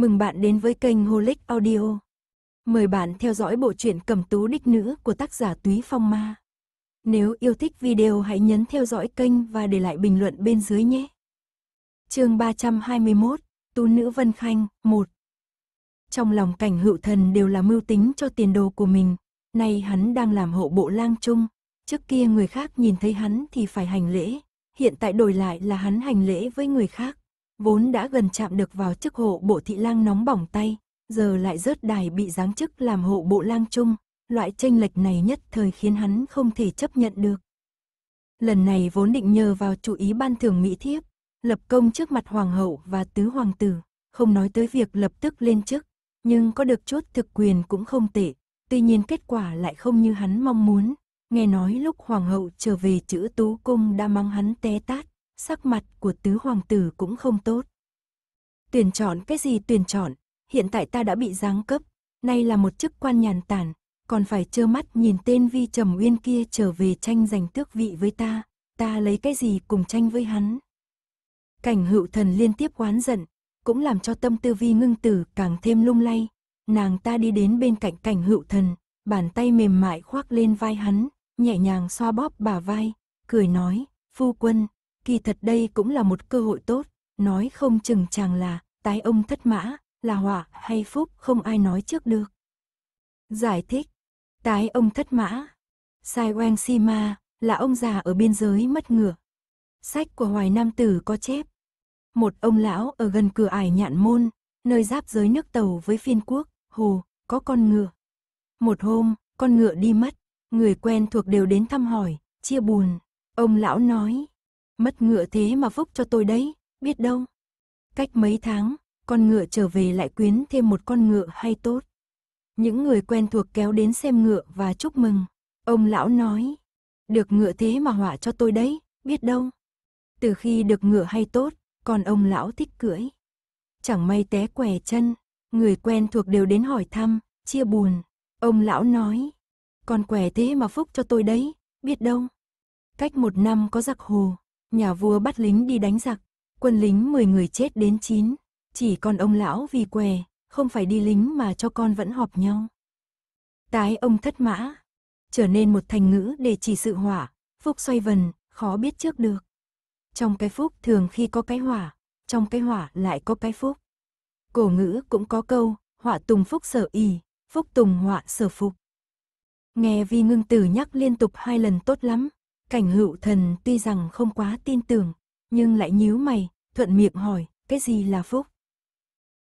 Mừng bạn đến với kênh Holic Audio. Mời bạn theo dõi bộ truyện Cẩm Tú Đích Nữ của tác giả Túy Phong Ma. Nếu yêu thích video hãy nhấn theo dõi kênh và để lại bình luận bên dưới nhé. Chương 321, tú nữ Vân Khanh 1. Trong lòng cảnh hữu thần đều là mưu tính cho tiền đồ của mình, nay hắn đang làm hộ bộ lang trung, trước kia người khác nhìn thấy hắn thì phải hành lễ, hiện tại đổi lại là hắn hành lễ với người khác vốn đã gần chạm được vào chức hộ bộ thị lang nóng bỏng tay, giờ lại rớt đài bị giáng chức làm hộ bộ lang trung, loại tranh lệch này nhất thời khiến hắn không thể chấp nhận được. Lần này vốn định nhờ vào chủ ý ban thưởng Mỹ Thiếp, lập công trước mặt hoàng hậu và tứ hoàng tử, không nói tới việc lập tức lên chức, nhưng có được chút thực quyền cũng không tệ, tuy nhiên kết quả lại không như hắn mong muốn. Nghe nói lúc hoàng hậu trở về chữ tú cung đã mắng hắn té tát, sắc mặt của tứ hoàng tử cũng không tốt. Tuyển chọn cái gì tuyển chọn, hiện tại ta đã bị giáng cấp, nay là một chức quan nhàn tản, còn phải trơ mắt nhìn tên vi trầm uyên kia trở về tranh giành tước vị với ta, ta lấy cái gì cùng tranh với hắn. Cảnh hữu thần liên tiếp oán giận, cũng làm cho tâm tư vi ngưng tử càng thêm lung lay, nàng ta đi đến bên cạnh cảnh hữu thần, bàn tay mềm mại khoác lên vai hắn, nhẹ nhàng xoa bóp bà vai, cười nói, phu quân, kỳ thật đây cũng là một cơ hội tốt, nói không chừng chàng là, tái ông thất mã, là họa hay phúc không ai nói trước được. Giải thích, tái ông thất mã, Sai Wang Sima, là ông già ở biên giới mất ngựa. Sách của Hoài Nam Tử có chép, một ông lão ở gần cửa ải nhạn môn, nơi giáp giới nước tàu với phiên quốc, hồ, có con ngựa. Một hôm, con ngựa đi mất, người quen thuộc đều đến thăm hỏi, chia buồn. Ông lão nói, Mất ngựa thế mà phúc cho tôi đấy, biết đâu. Cách mấy tháng, con ngựa trở về lại quyến thêm một con ngựa hay tốt. Những người quen thuộc kéo đến xem ngựa và chúc mừng. Ông lão nói, được ngựa thế mà họa cho tôi đấy, biết đâu. Từ khi được ngựa hay tốt, còn ông lão thích cưỡi. Chẳng may té què chân, người quen thuộc đều đến hỏi thăm, chia buồn. Ông lão nói, còn què thế mà phúc cho tôi đấy, biết đâu. Cách một năm có giặc hồ, Nhà vua bắt lính đi đánh giặc, quân lính 10 người chết đến 9, chỉ còn ông lão vì què, không phải đi lính mà cho con vẫn họp nhau. Tái ông thất mã, trở nên một thành ngữ để chỉ sự hỏa, phúc xoay vần, khó biết trước được. Trong cái phúc thường khi có cái hỏa, trong cái hỏa lại có cái phúc. Cổ ngữ cũng có câu, họa tùng phúc sở y, phúc tùng họa sở phục. Nghe Vi Ngưng Tử nhắc liên tục hai lần tốt lắm, Cảnh hữu thần tuy rằng không quá tin tưởng, nhưng lại nhíu mày, thuận miệng hỏi, cái gì là phúc?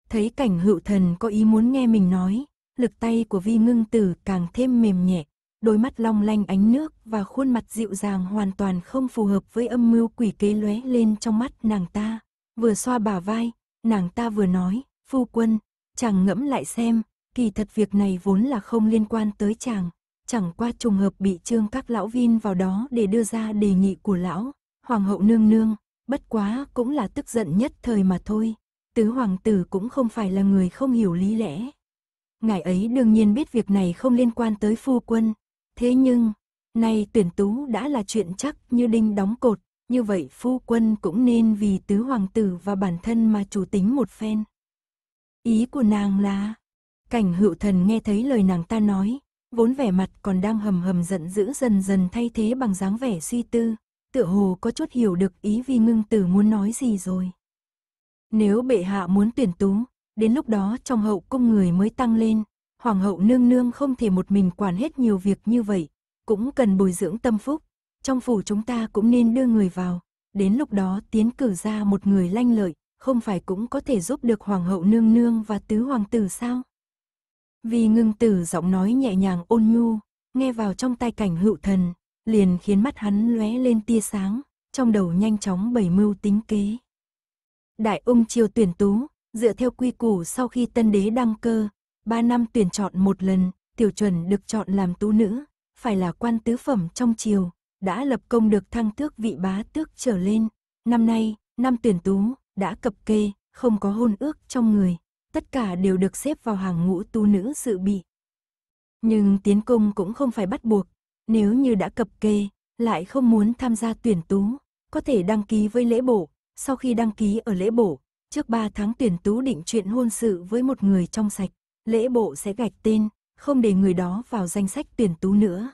Thấy cảnh hữu thần có ý muốn nghe mình nói, lực tay của vi ngưng tử càng thêm mềm nhẹ, đôi mắt long lanh ánh nước và khuôn mặt dịu dàng hoàn toàn không phù hợp với âm mưu quỷ kế lóe lên trong mắt nàng ta. Vừa xoa bả vai, nàng ta vừa nói, phu quân, chàng ngẫm lại xem, kỳ thật việc này vốn là không liên quan tới chàng, chẳng qua trùng hợp bị trương các lão vin vào đó để đưa ra đề nghị của lão, hoàng hậu nương nương, bất quá cũng là tức giận nhất thời mà thôi, tứ hoàng tử cũng không phải là người không hiểu lý lẽ. Ngài ấy đương nhiên biết việc này không liên quan tới phu quân, thế nhưng, nay tuyển tú đã là chuyện chắc như đinh đóng cột, như vậy phu quân cũng nên vì tứ hoàng tử và bản thân mà chủ tính một phen. Ý của nàng là, cảnh hữu thần nghe thấy lời nàng ta nói, vốn vẻ mặt còn đang hầm hầm giận dữ dần dần thay thế bằng dáng vẻ suy tư, tựa hồ có chút hiểu được ý vi ngưng tử muốn nói gì rồi. Nếu bệ hạ muốn tuyển tú, đến lúc đó trong hậu cung người mới tăng lên, hoàng hậu nương nương không thể một mình quản hết nhiều việc như vậy, cũng cần bồi dưỡng tâm phúc, trong phủ chúng ta cũng nên đưa người vào, đến lúc đó tiến cử ra một người lanh lợi, không phải cũng có thể giúp được hoàng hậu nương nương và tứ hoàng tử sao? Vì ngưng tử giọng nói nhẹ nhàng ôn nhu, nghe vào trong tai cảnh hữu thần, liền khiến mắt hắn lóe lên tia sáng, trong đầu nhanh chóng bày mưu tính kế. Đại ung triều tuyển tú, dựa theo quy củ sau khi tân đế đăng cơ, ba năm tuyển chọn một lần, tiểu chuẩn được chọn làm tú nữ, phải là quan tứ phẩm trong triều, đã lập công được thăng tước vị bá tước trở lên. Năm nay, năm tuyển tú, đã cập kê, không có hôn ước trong người, tất cả đều được xếp vào hàng ngũ tu nữ dự bị. Nhưng tiến cung cũng không phải bắt buộc, nếu như đã cập kê, lại không muốn tham gia tuyển tú, có thể đăng ký với lễ bổ. sau khi đăng ký ở lễ bổ, trước 3 tháng tuyển tú định chuyện hôn sự với một người trong sạch, lễ bộ sẽ gạch tên, không để người đó vào danh sách tuyển tú nữa.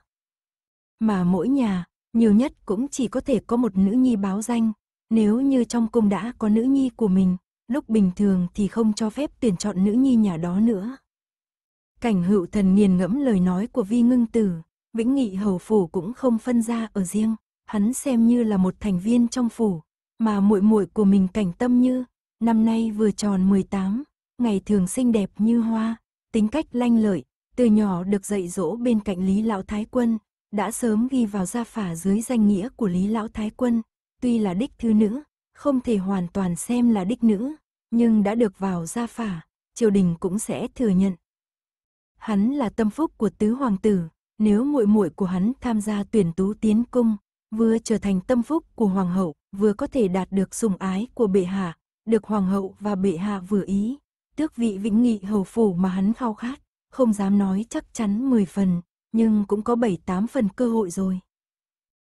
Mà mỗi nhà, nhiều nhất cũng chỉ có thể có một nữ nhi báo danh, nếu như trong cung đã có nữ nhi của mình, lúc bình thường thì không cho phép tuyển chọn nữ nhi nhà đó nữa. Cảnh hữu thần nghiền ngẫm lời nói của vi ngưng tử, vĩnh nghị hầu phủ cũng không phân ra ở riêng, hắn xem như là một thành viên trong phủ, mà muội muội của mình cảnh tâm như, năm nay vừa tròn 18, ngày thường xinh đẹp như hoa, tính cách lanh lợi, từ nhỏ được dạy dỗ bên cạnh Lý Lão Thái Quân, đã sớm ghi vào gia phả dưới danh nghĩa của Lý Lão Thái Quân, tuy là đích thư nữ, không thể hoàn toàn xem là đích nữ, nhưng đã được vào gia phả, triều đình cũng sẽ thừa nhận. Hắn là tâm phúc của tứ hoàng tử, nếu muội muội của hắn tham gia tuyển tú tiến cung, vừa trở thành tâm phúc của hoàng hậu, vừa có thể đạt được sủng ái của bệ hạ, được hoàng hậu và bệ hạ vừa ý, tước vị vĩnh nghị hầu phủ mà hắn khao khát, không dám nói chắc chắn 10 phần, nhưng cũng có 7-8 phần cơ hội rồi.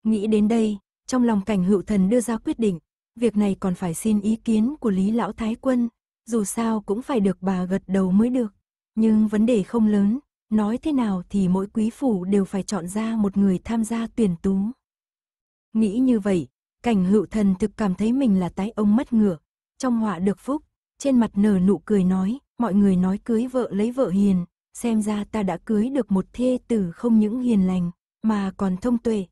Nghĩ đến đây, trong lòng cảnh hữu thần đưa ra quyết định, việc này còn phải xin ý kiến của Lý Lão Thái Quân, dù sao cũng phải được bà gật đầu mới được. Nhưng vấn đề không lớn, nói thế nào thì mỗi quý phủ đều phải chọn ra một người tham gia tuyển tú. Nghĩ như vậy, cảnh hữu thần thực cảm thấy mình là tái ông mất ngựa, trong họa được phúc, trên mặt nở nụ cười nói, mọi người nói cưới vợ lấy vợ hiền, xem ra ta đã cưới được một thê tử không những hiền lành, mà còn thông tuệ.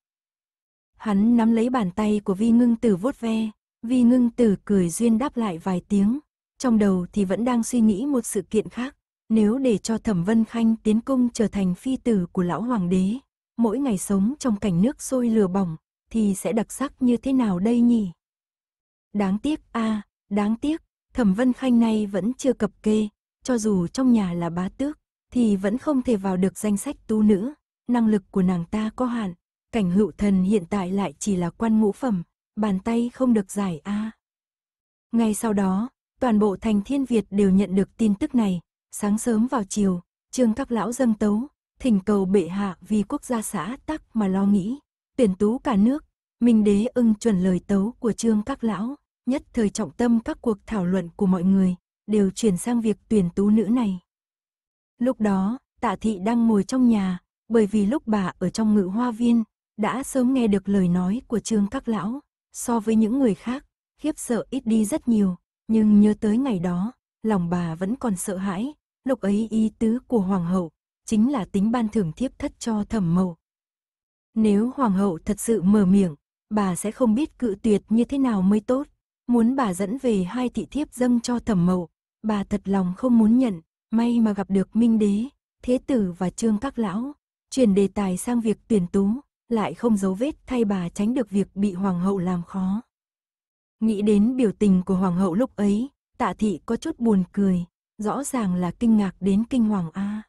Hắn nắm lấy bàn tay của vi ngưng tử vuốt ve, Vi ngưng tử cười duyên đáp lại vài tiếng, trong đầu thì vẫn đang suy nghĩ một sự kiện khác. Nếu để cho Thẩm Vân Khanh tiến cung trở thành phi tử của lão hoàng đế, mỗi ngày sống trong cảnh nước sôi lửa bỏng, thì sẽ đặc sắc như thế nào đây nhỉ? Đáng tiếc a, à, đáng tiếc, Thẩm Vân Khanh này vẫn chưa cập kê, cho dù trong nhà là bá tước, thì vẫn không thể vào được danh sách tu nữ, năng lực của nàng ta có hạn, cảnh hữu thần hiện tại lại chỉ là quan ngũ phẩm, bàn tay không được giải a. À. Ngay sau đó, toàn bộ thành thiên Việt đều nhận được tin tức này, sáng sớm vào chiều, trương các lão dâng tấu, thỉnh cầu bệ hạ vì quốc gia xã tắc mà lo nghĩ, tuyển tú cả nước, minh đế ưng chuẩn lời tấu của trương các lão, nhất thời trọng tâm các cuộc thảo luận của mọi người, đều chuyển sang việc tuyển tú nữ này. Lúc đó, tạ thị đang ngồi trong nhà, bởi vì lúc bà ở trong ngự hoa viên, đã sớm nghe được lời nói của trương các lão, so với những người khác, khiếp sợ ít đi rất nhiều, nhưng nhớ tới ngày đó, lòng bà vẫn còn sợ hãi, lúc ấy ý tứ của hoàng hậu chính là tính ban thưởng thiếp thất cho Thẩm Mậu. Nếu hoàng hậu thật sự mở miệng, bà sẽ không biết cự tuyệt như thế nào mới tốt, muốn bà dẫn về hai thị thiếp dâng cho Thẩm Mậu, bà thật lòng không muốn nhận, may mà gặp được Minh đế, thế tử và Trương các lão, chuyển đề tài sang việc tuyển tú, lại không dấu vết thay bà tránh được việc bị hoàng hậu làm khó. Nghĩ đến biểu tình của hoàng hậu lúc ấy, tạ thị có chút buồn cười, rõ ràng là kinh ngạc đến kinh hoàng A.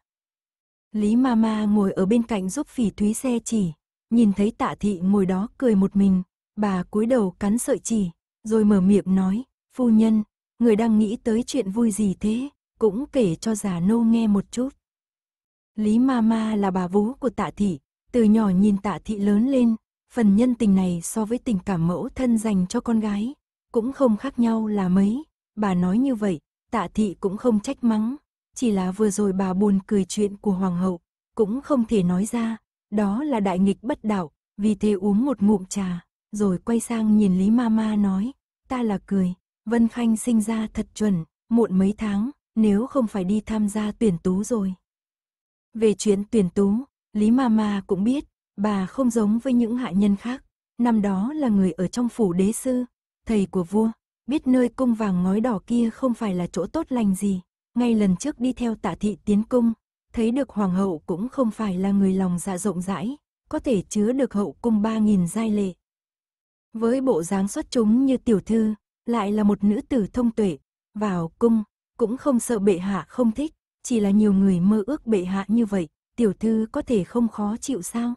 Lý Mama ngồi ở bên cạnh giúp phỉ thúy xe chỉ, nhìn thấy tạ thị ngồi đó cười một mình, bà cúi đầu cắn sợi chỉ, rồi mở miệng nói, phu nhân, người đang nghĩ tới chuyện vui gì thế, cũng kể cho già nô nghe một chút. Lý Mama là bà vú của tạ thị, từ nhỏ nhìn tạ thị lớn lên, phần nhân tình này so với tình cảm mẫu thân dành cho con gái, cũng không khác nhau là mấy. Bà nói như vậy, tạ thị cũng không trách mắng, chỉ là vừa rồi bà buồn cười chuyện của hoàng hậu, cũng không thể nói ra, đó là đại nghịch bất đạo, vì thế uống một ngụm trà, rồi quay sang nhìn Lý Mama nói, ta là cười, Vân Khanh sinh ra thật chuẩn, muộn mấy tháng, nếu không phải đi tham gia tuyển tú rồi. Về chuyện tuyển tú, Lý Mama cũng biết, bà không giống với những hạ nhân khác. Năm đó là người ở trong phủ đế sư, thầy của vua, biết nơi cung vàng ngói đỏ kia không phải là chỗ tốt lành gì. Ngay lần trước đi theo tạ thị tiến cung, thấy được hoàng hậu cũng không phải là người lòng dạ rộng rãi, có thể chứa được hậu cung ba nghìn giai lệ. Với bộ dáng xuất chúng như tiểu thư, lại là một nữ tử thông tuệ, vào cung, cũng không sợ bệ hạ không thích, chỉ là nhiều người mơ ước bệ hạ như vậy, tiểu thư có thể không khó chịu sao?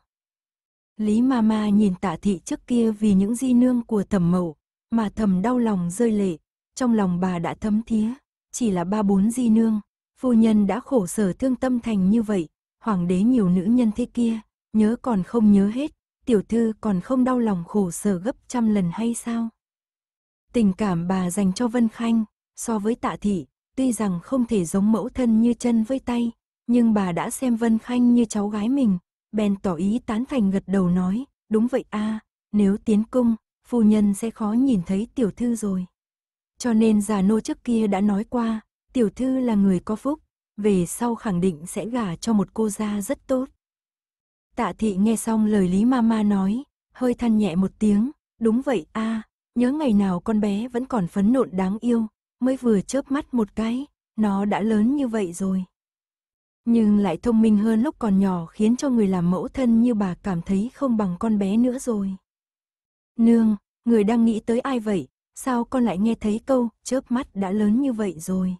Lý Mama nhìn tạ thị trước kia vì những di nương của thẩm mẫu, mà thầm đau lòng rơi lệ, trong lòng bà đã thấm thía, chỉ là ba bốn di nương, phu nhân đã khổ sở thương tâm thành như vậy, hoàng đế nhiều nữ nhân thế kia, nhớ còn không nhớ hết, tiểu thư còn không đau lòng khổ sở gấp trăm lần hay sao? Tình cảm bà dành cho Vân Khanh, so với tạ thị, tuy rằng không thể giống mẫu thân như chân với tay, nhưng bà đã xem Vân Khanh như cháu gái mình, bèn tỏ ý tán thành gật đầu nói, đúng vậy a, nếu tiến cung, phu nhân sẽ khó nhìn thấy tiểu thư rồi. Cho nên già nô trước kia đã nói qua, tiểu thư là người có phúc, về sau khẳng định sẽ gả cho một cô gia rất tốt. Tạ thị nghe xong lời Lý Mama nói, hơi than nhẹ một tiếng, đúng vậy a, nhớ ngày nào con bé vẫn còn phấn nộn đáng yêu, mới vừa chớp mắt một cái, nó đã lớn như vậy rồi nhưng lại thông minh hơn lúc còn nhỏ khiến cho người làm mẫu thân như bà cảm thấy không bằng con bé nữa rồi. Nương, người đang nghĩ tới ai vậy, sao con lại nghe thấy câu chớp mắt đã lớn như vậy rồi.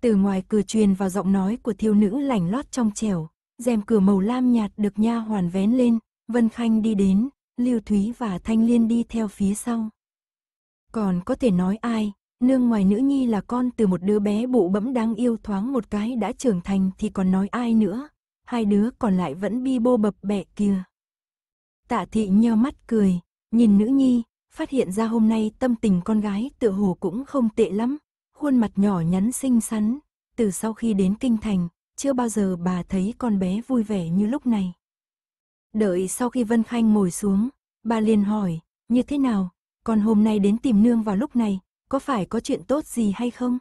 Từ ngoài cửa truyền vào giọng nói của thiếu nữ lảnh lót trong trẻo, rèm cửa màu lam nhạt được nha hoàn vén lên, Vân Khanh đi đến, Lưu Thúy và Thanh Liên đi theo phía sau. Còn có thể nói ai, Nương ngoài nữ nhi là con từ một đứa bé bụ bẫm đang yêu thoáng một cái đã trưởng thành thì còn nói ai nữa. Hai đứa còn lại vẫn bi bô bập bẹ kia. Tạ thị nheo mắt cười, nhìn nữ nhi, phát hiện ra hôm nay tâm tình con gái tựa hồ cũng không tệ lắm. Khuôn mặt nhỏ nhắn xinh xắn, từ sau khi đến kinh thành, chưa bao giờ bà thấy con bé vui vẻ như lúc này. Đợi sau khi Vân Khanh ngồi xuống, bà liền hỏi, như thế nào, con hôm nay đến tìm nương vào lúc này, có phải có chuyện tốt gì hay không?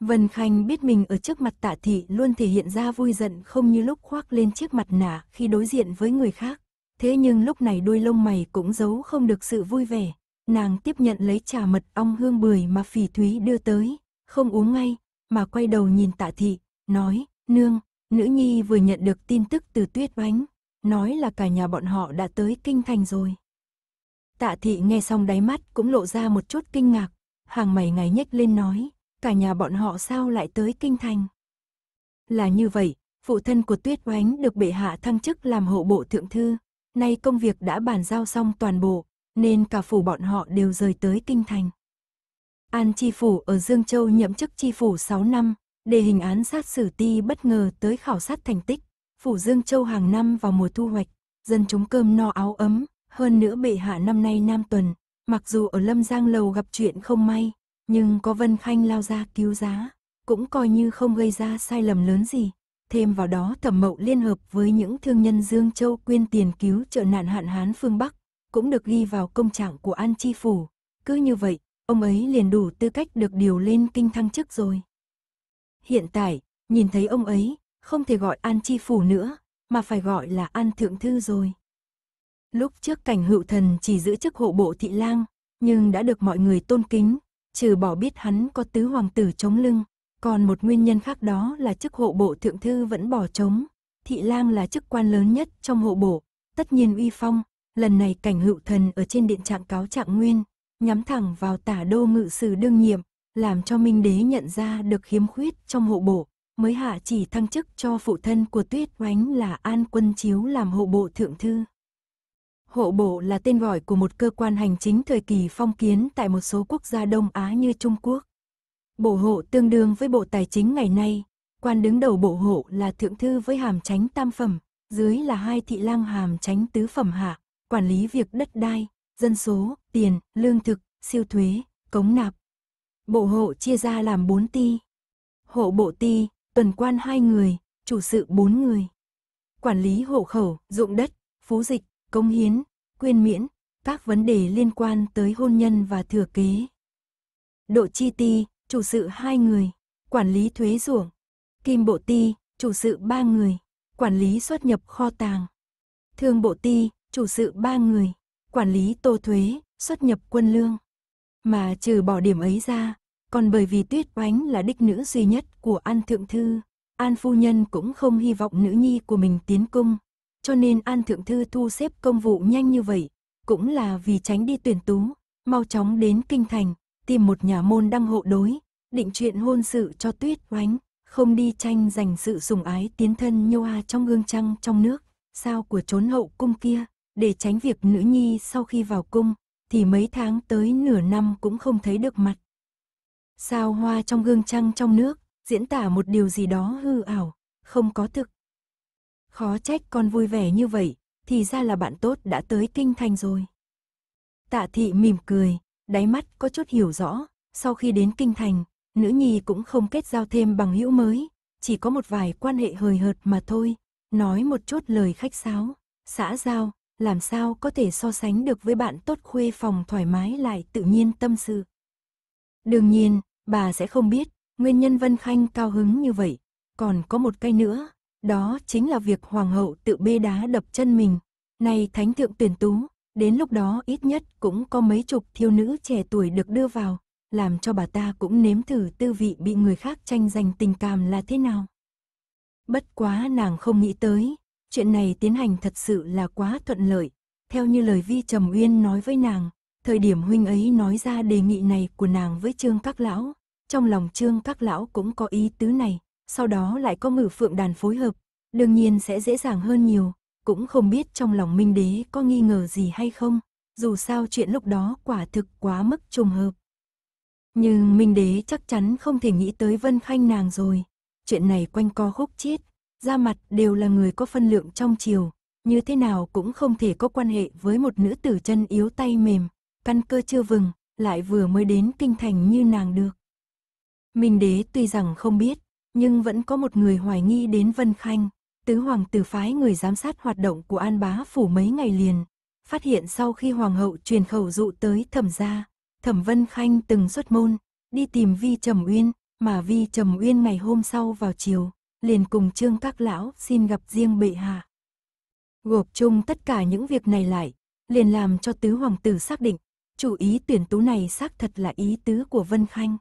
Vân Khanh biết mình ở trước mặt tạ thị luôn thể hiện ra vui giận không như lúc khoác lên chiếc mặt nạ khi đối diện với người khác. Thế nhưng lúc này đôi lông mày cũng giấu không được sự vui vẻ. Nàng tiếp nhận lấy trà mật ong hương bưởi mà phỉ thúy đưa tới, không uống ngay, mà quay đầu nhìn tạ thị, nói, nương, nữ nhi vừa nhận được tin tức từ tuyết Bánh, nói là cả nhà bọn họ đã tới kinh thành rồi. Tạ thị nghe xong đáy mắt cũng lộ ra một chút kinh ngạc, hàng mày ngày nhếch lên nói, cả nhà bọn họ sao lại tới kinh thành. Là như vậy, phụ thân của Tuyết Oánh được bệ hạ thăng chức làm hộ bộ thượng thư, nay công việc đã bàn giao xong toàn bộ, nên cả phủ bọn họ đều rời tới kinh thành. An Chi Phủ ở Dương Châu nhậm chức Chi Phủ 6 năm, đề hình án sát xử ti bất ngờ tới khảo sát thành tích, Phủ Dương Châu hàng năm vào mùa thu hoạch, dân chúng cơm no áo ấm, hơn nữa bệ hạ năm nay nam tuần, Mặc dù ở Lâm Giang Lầu gặp chuyện không may, nhưng có Vân Khanh lao ra cứu giá, cũng coi như không gây ra sai lầm lớn gì. Thêm vào đó thẩm mậu liên hợp với những thương nhân Dương Châu quyên tiền cứu trợ nạn hạn hán phương Bắc, cũng được ghi vào công trạng của An Chi Phủ. Cứ như vậy, ông ấy liền đủ tư cách được điều lên kinh thăng chức rồi. Hiện tại, nhìn thấy ông ấy, không thể gọi An Chi Phủ nữa, mà phải gọi là An Thượng Thư rồi. Lúc trước cảnh hữu thần chỉ giữ chức hộ bộ thị lang, nhưng đã được mọi người tôn kính, trừ bỏ biết hắn có tứ hoàng tử chống lưng. Còn một nguyên nhân khác đó là chức hộ bộ thượng thư vẫn bỏ trống. Thị lang là chức quan lớn nhất trong hộ bộ, tất nhiên uy phong. Lần này cảnh hữu thần ở trên điện trạng cáo trạng nguyên, nhắm thẳng vào tả đô ngự sử đương nhiệm, làm cho Minh Đế nhận ra được khiếm khuyết trong hộ bộ, mới hạ chỉ thăng chức cho phụ thân của Tuyết Oánh là An Quân Chiếu làm hộ bộ thượng thư. Hộ bộ là tên gọi của một cơ quan hành chính thời kỳ phong kiến tại một số quốc gia Đông Á như Trung Quốc. Bộ hộ tương đương với bộ tài chính ngày nay, quan đứng đầu bộ hộ là thượng thư với hàm tránh tam phẩm, dưới là hai thị lang hàm tránh tứ phẩm hạ, quản lý việc đất đai, dân số, tiền, lương thực, siêu thuế, cống nạp. Bộ hộ chia ra làm 4 ti. Hộ bộ ti, tuần quan hai người, chủ sự bốn người. Quản lý hộ khẩu, dụng đất, phú dịch, cống hiến, quyền miễn, các vấn đề liên quan tới hôn nhân và thừa kế. Độ chi ti, chủ sự hai người, quản lý thuế ruộng. Kim bộ ti, chủ sự ba người, quản lý xuất nhập kho tàng. Thương bộ ti, chủ sự ba người, quản lý tô thuế, xuất nhập quân lương. Mà trừ bỏ điểm ấy ra, còn bởi vì Tuyết Oánh là đích nữ duy nhất của An Thượng Thư, An Phu Nhân cũng không hy vọng nữ nhi của mình tiến cung, cho nên An Thượng Thư thu xếp công vụ nhanh như vậy, cũng là vì tránh đi tuyển tú, mau chóng đến Kinh Thành, tìm một nhà môn đăng hộ đối, định chuyện hôn sự cho Tuyết Oánh, không đi tranh giành sự sủng ái tiến thân nhô hoa trong gương trăng trong nước, sao của trốn hậu cung kia, để tránh việc nữ nhi sau khi vào cung, thì mấy tháng tới nửa năm cũng không thấy được mặt. Sao hoa trong gương trăng trong nước, diễn tả một điều gì đó hư ảo, không có thực, Khó trách con vui vẻ như vậy, thì ra là bạn tốt đã tới kinh thành rồi. Tạ thị mỉm cười, đáy mắt có chút hiểu rõ, sau khi đến kinh thành, nữ nhi cũng không kết giao thêm bằng hữu mới, chỉ có một vài quan hệ hời hợt mà thôi, nói một chút lời khách sáo, xã giao, làm sao có thể so sánh được với bạn tốt khuê phòng thoải mái lại tự nhiên tâm sự. Đương nhiên, bà sẽ không biết, nguyên nhân Vân Khanh cao hứng như vậy, còn có một cái nữa, đó chính là việc hoàng hậu tự bê đá đập chân mình. Nay thánh thượng tuyển tú, đến lúc đó ít nhất cũng có mấy chục thiêu nữ trẻ tuổi được đưa vào, làm cho bà ta cũng nếm thử tư vị bị người khác tranh giành tình cảm là thế nào. Bất quá nàng không nghĩ tới, chuyện này tiến hành thật sự là quá thuận lợi. Theo như lời Vi Trầm Uyên nói với nàng, thời điểm huynh ấy nói ra đề nghị này của nàng với Trương Các Lão, trong lòng Trương Các Lão cũng có ý tứ này, sau đó lại có ngử phượng đàn phối hợp, đương nhiên sẽ dễ dàng hơn nhiều, cũng không biết trong lòng Minh Đế có nghi ngờ gì hay không, dù sao chuyện lúc đó quả thực quá mức trùng hợp. Nhưng Minh Đế chắc chắn không thể nghĩ tới Vân Khanh nàng rồi, chuyện này quanh co khúc chiết, ra mặt đều là người có phân lượng trong chiều, như thế nào cũng không thể có quan hệ với một nữ tử chân yếu tay mềm, căn cơ chưa vừng, lại vừa mới đến kinh thành như nàng được. Minh đế tuy rằng không biết, nhưng vẫn có một người hoài nghi đến Vân Khanh. Tứ hoàng tử phái người giám sát hoạt động của An Bá phủ mấy ngày liền, phát hiện sau khi hoàng hậu truyền khẩu dụ tới Thẩm gia, Thẩm Vân Khanh từng xuất môn, đi tìm Vi Trầm Uyên, mà Vi Trầm Uyên ngày hôm sau vào chiều, liền cùng Trương Các lão xin gặp riêng bệ hạ. Gộp chung tất cả những việc này lại, liền làm cho tứ hoàng tử xác định, chủ ý tuyển tú này xác thật là ý tứ của Vân Khanh.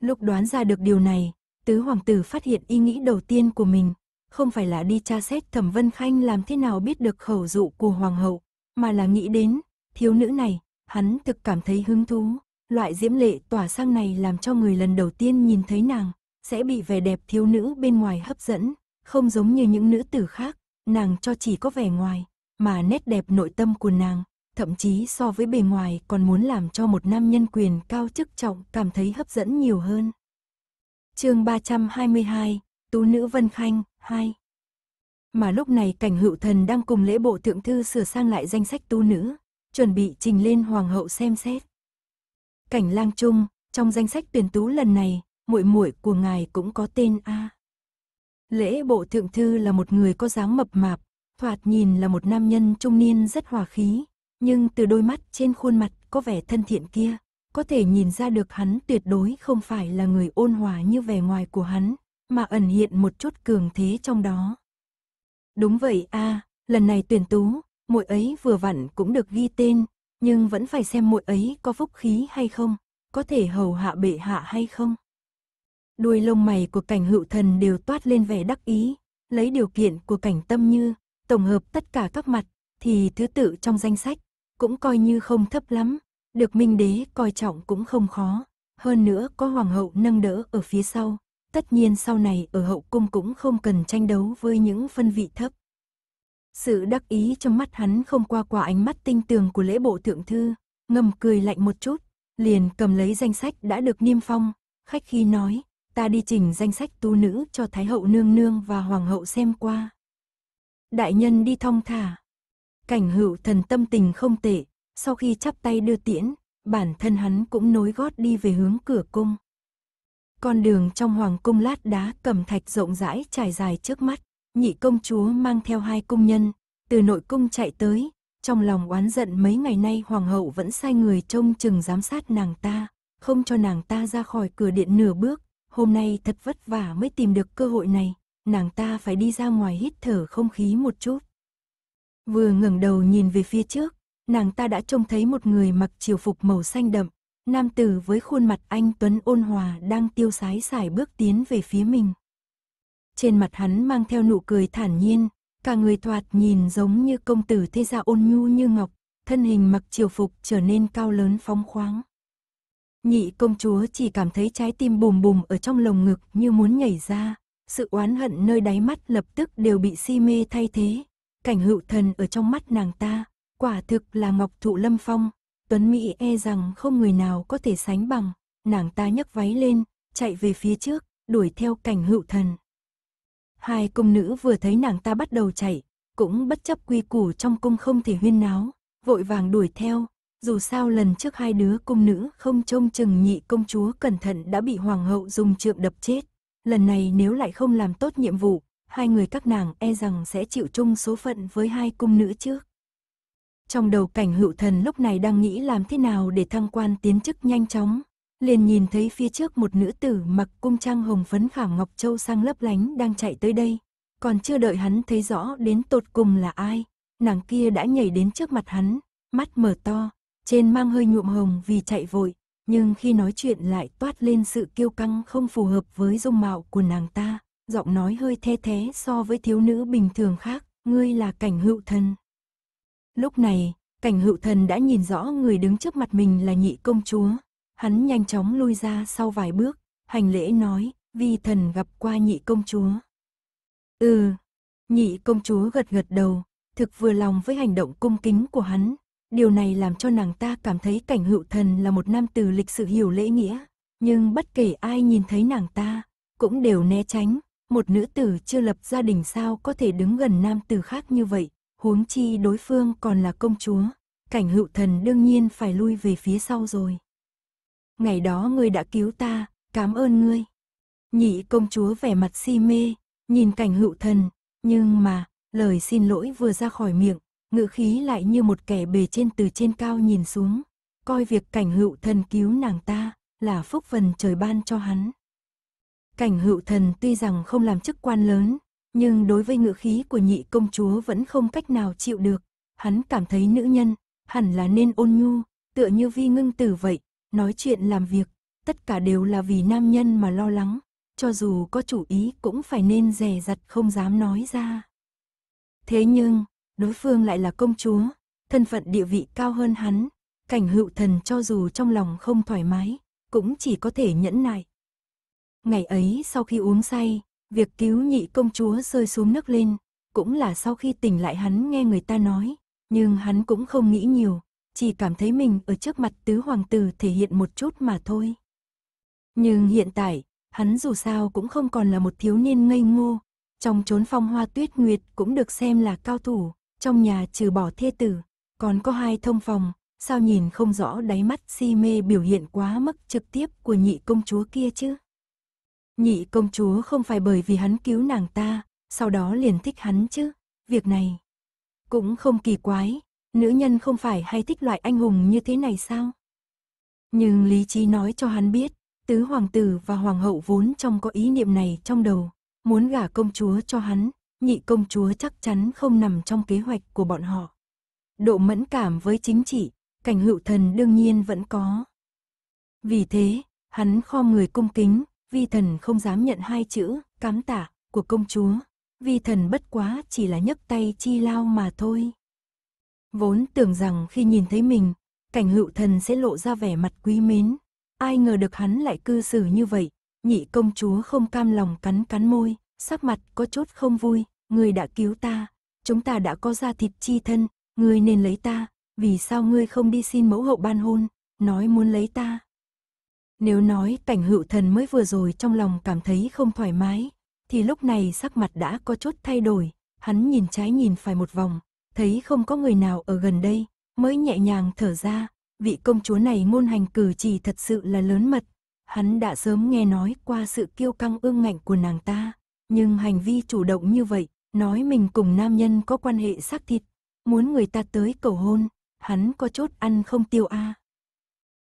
Lúc đoán ra được điều này, tứ hoàng tử phát hiện ý nghĩ đầu tiên của mình, không phải là đi tra xét Thẩm Vân Khanh làm thế nào biết được khẩu dụ của hoàng hậu, mà là nghĩ đến thiếu nữ này, hắn thực cảm thấy hứng thú, loại diễm lệ tỏa sang này làm cho người lần đầu tiên nhìn thấy nàng sẽ bị vẻ đẹp thiếu nữ bên ngoài hấp dẫn, không giống như những nữ tử khác, nàng cho chỉ có vẻ ngoài, mà nét đẹp nội tâm của nàng, thậm chí so với bề ngoài còn muốn làm cho một nam nhân quyền cao chức trọng cảm thấy hấp dẫn nhiều hơn chương 322, Tú nữ Vân Khanh, 2. Mà lúc này cảnh hữu thần đang cùng lễ bộ thượng thư sửa sang lại danh sách tú nữ, chuẩn bị trình lên hoàng hậu xem xét. Cảnh lang trung, trong danh sách tuyển tú lần này, muội muội của ngài cũng có tên A. Lễ bộ thượng thư là một người có dáng mập mạp, thoạt nhìn là một nam nhân trung niên rất hòa khí, nhưng từ đôi mắt trên khuôn mặt có vẻ thân thiện kia, có thể nhìn ra được hắn tuyệt đối không phải là người ôn hòa như vẻ ngoài của hắn, mà ẩn hiện một chút cường thế trong đó. Đúng vậy a, lần này tuyển tú, muội ấy vừa vặn cũng được ghi tên, nhưng vẫn phải xem muội ấy có phúc khí hay không, có thể hầu hạ bệ hạ hay không. Đuôi lông mày của cảnh hữu thần đều toát lên vẻ đắc ý, lấy điều kiện của cảnh tâm như, tổng hợp tất cả các mặt, thì thứ tự trong danh sách, cũng coi như không thấp lắm, được minh đế coi trọng cũng không khó, hơn nữa có hoàng hậu nâng đỡ ở phía sau, tất nhiên sau này ở hậu cung cũng không cần tranh đấu với những phân vị thấp. Sự đắc ý trong mắt hắn không qua qua ánh mắt tinh tường của lễ bộ thượng thư, ngầm cười lạnh một chút, liền cầm lấy danh sách đã được niêm phong, khách khi nói, ta đi chỉnh danh sách tu nữ cho Thái hậu nương nương và Hoàng hậu xem qua. Đại nhân đi thong thả. Cảnh hữu thần tâm tình không tệ, sau khi chắp tay đưa tiễn, bản thân hắn cũng nối gót đi về hướng cửa cung. Con đường trong hoàng cung lát đá cẩm thạch rộng rãi trải dài trước mắt, nhị công chúa mang theo hai cung nhân, từ nội cung chạy tới, trong lòng oán giận mấy ngày nay hoàng hậu vẫn sai người trông chừng giám sát nàng ta, không cho nàng ta ra khỏi cửa điện nửa bước, hôm nay thật vất vả mới tìm được cơ hội này, nàng ta phải đi ra ngoài hít thở không khí một chút. Vừa ngẩng đầu nhìn về phía trước, nàng ta đã trông thấy một người mặc chiều phục màu xanh đậm, nam tử với khuôn mặt anh Tuấn ôn hòa đang tiêu sái xài bước tiến về phía mình. Trên mặt hắn mang theo nụ cười thản nhiên, cả người thoạt nhìn giống như công tử thế gia ôn nhu như ngọc, thân hình mặc chiều phục trở nên cao lớn phóng khoáng. Nhị công chúa chỉ cảm thấy trái tim bùm bùm ở trong lồng ngực như muốn nhảy ra, sự oán hận nơi đáy mắt lập tức đều bị si mê thay thế, cảnh hữu thần ở trong mắt nàng ta, Quả thực là ngọc thụ lâm phong, Tuấn Mỹ e rằng không người nào có thể sánh bằng, nàng ta nhấc váy lên, chạy về phía trước, đuổi theo cảnh hữu thần. Hai cung nữ vừa thấy nàng ta bắt đầu chạy, cũng bất chấp quy củ trong cung không thể huyên náo, vội vàng đuổi theo, dù sao lần trước hai đứa cung nữ không trông chừng nhị công chúa cẩn thận đã bị hoàng hậu dùng trượng đập chết. Lần này nếu lại không làm tốt nhiệm vụ, hai người các nàng e rằng sẽ chịu chung số phận với hai cung nữ trước trong đầu cảnh hữu thần lúc này đang nghĩ làm thế nào để thăng quan tiến chức nhanh chóng. Liền nhìn thấy phía trước một nữ tử mặc cung trang hồng phấn khả ngọc châu sang lấp lánh đang chạy tới đây. Còn chưa đợi hắn thấy rõ đến tột cùng là ai, nàng kia đã nhảy đến trước mặt hắn, mắt mở to, trên mang hơi nhuộm hồng vì chạy vội, nhưng khi nói chuyện lại toát lên sự kiêu căng không phù hợp với dung mạo của nàng ta, giọng nói hơi the thế so với thiếu nữ bình thường khác, ngươi là cảnh hữu thần. Lúc này, cảnh hữu thần đã nhìn rõ người đứng trước mặt mình là nhị công chúa. Hắn nhanh chóng lui ra sau vài bước, hành lễ nói, vi thần gặp qua nhị công chúa. Ừ, nhị công chúa gật gật đầu, thực vừa lòng với hành động cung kính của hắn. Điều này làm cho nàng ta cảm thấy cảnh hữu thần là một nam tử lịch sự hiểu lễ nghĩa. Nhưng bất kể ai nhìn thấy nàng ta, cũng đều né tránh. Một nữ tử chưa lập gia đình sao có thể đứng gần nam tử khác như vậy huống chi đối phương còn là công chúa, cảnh hữu thần đương nhiên phải lui về phía sau rồi. Ngày đó ngươi đã cứu ta, cảm ơn ngươi. Nhị công chúa vẻ mặt si mê, nhìn cảnh hữu thần, nhưng mà, lời xin lỗi vừa ra khỏi miệng, ngữ khí lại như một kẻ bề trên từ trên cao nhìn xuống, coi việc cảnh hữu thần cứu nàng ta là phúc phần trời ban cho hắn. Cảnh hữu thần tuy rằng không làm chức quan lớn, nhưng đối với ngữ khí của nhị công chúa vẫn không cách nào chịu được. Hắn cảm thấy nữ nhân, hẳn là nên ôn nhu, tựa như vi ngưng tử vậy, nói chuyện làm việc, tất cả đều là vì nam nhân mà lo lắng, cho dù có chủ ý cũng phải nên rè dặt không dám nói ra. Thế nhưng, đối phương lại là công chúa, thân phận địa vị cao hơn hắn, cảnh hữu thần cho dù trong lòng không thoải mái, cũng chỉ có thể nhẫn nại. Ngày ấy sau khi uống say, Việc cứu nhị công chúa rơi xuống nước lên, cũng là sau khi tỉnh lại hắn nghe người ta nói, nhưng hắn cũng không nghĩ nhiều, chỉ cảm thấy mình ở trước mặt tứ hoàng tử thể hiện một chút mà thôi. Nhưng hiện tại, hắn dù sao cũng không còn là một thiếu niên ngây ngô, trong chốn phong hoa tuyết nguyệt cũng được xem là cao thủ, trong nhà trừ bỏ thê tử, còn có hai thông phòng, sao nhìn không rõ đáy mắt si mê biểu hiện quá mức trực tiếp của nhị công chúa kia chứ. Nhị công chúa không phải bởi vì hắn cứu nàng ta, sau đó liền thích hắn chứ, việc này cũng không kỳ quái, nữ nhân không phải hay thích loại anh hùng như thế này sao? Nhưng lý trí nói cho hắn biết, tứ hoàng tử và hoàng hậu vốn trong có ý niệm này trong đầu, muốn gả công chúa cho hắn, nhị công chúa chắc chắn không nằm trong kế hoạch của bọn họ. Độ mẫn cảm với chính trị, cảnh hữu thần đương nhiên vẫn có. Vì thế, hắn kho người cung kính, vi thần không dám nhận hai chữ, cám tả, của công chúa. Vi thần bất quá chỉ là nhấc tay chi lao mà thôi. Vốn tưởng rằng khi nhìn thấy mình, cảnh hữu thần sẽ lộ ra vẻ mặt quý mến. Ai ngờ được hắn lại cư xử như vậy, nhị công chúa không cam lòng cắn cắn môi, sắc mặt có chút không vui, người đã cứu ta, chúng ta đã có ra thịt chi thân, người nên lấy ta, vì sao ngươi không đi xin mẫu hậu ban hôn, nói muốn lấy ta, nếu nói cảnh hữu thần mới vừa rồi trong lòng cảm thấy không thoải mái, thì lúc này sắc mặt đã có chút thay đổi, hắn nhìn trái nhìn phải một vòng, thấy không có người nào ở gần đây, mới nhẹ nhàng thở ra, vị công chúa này ngôn hành cử chỉ thật sự là lớn mật. Hắn đã sớm nghe nói qua sự kiêu căng ương ngạnh của nàng ta, nhưng hành vi chủ động như vậy, nói mình cùng nam nhân có quan hệ xác thịt, muốn người ta tới cầu hôn, hắn có chốt ăn không tiêu a. À.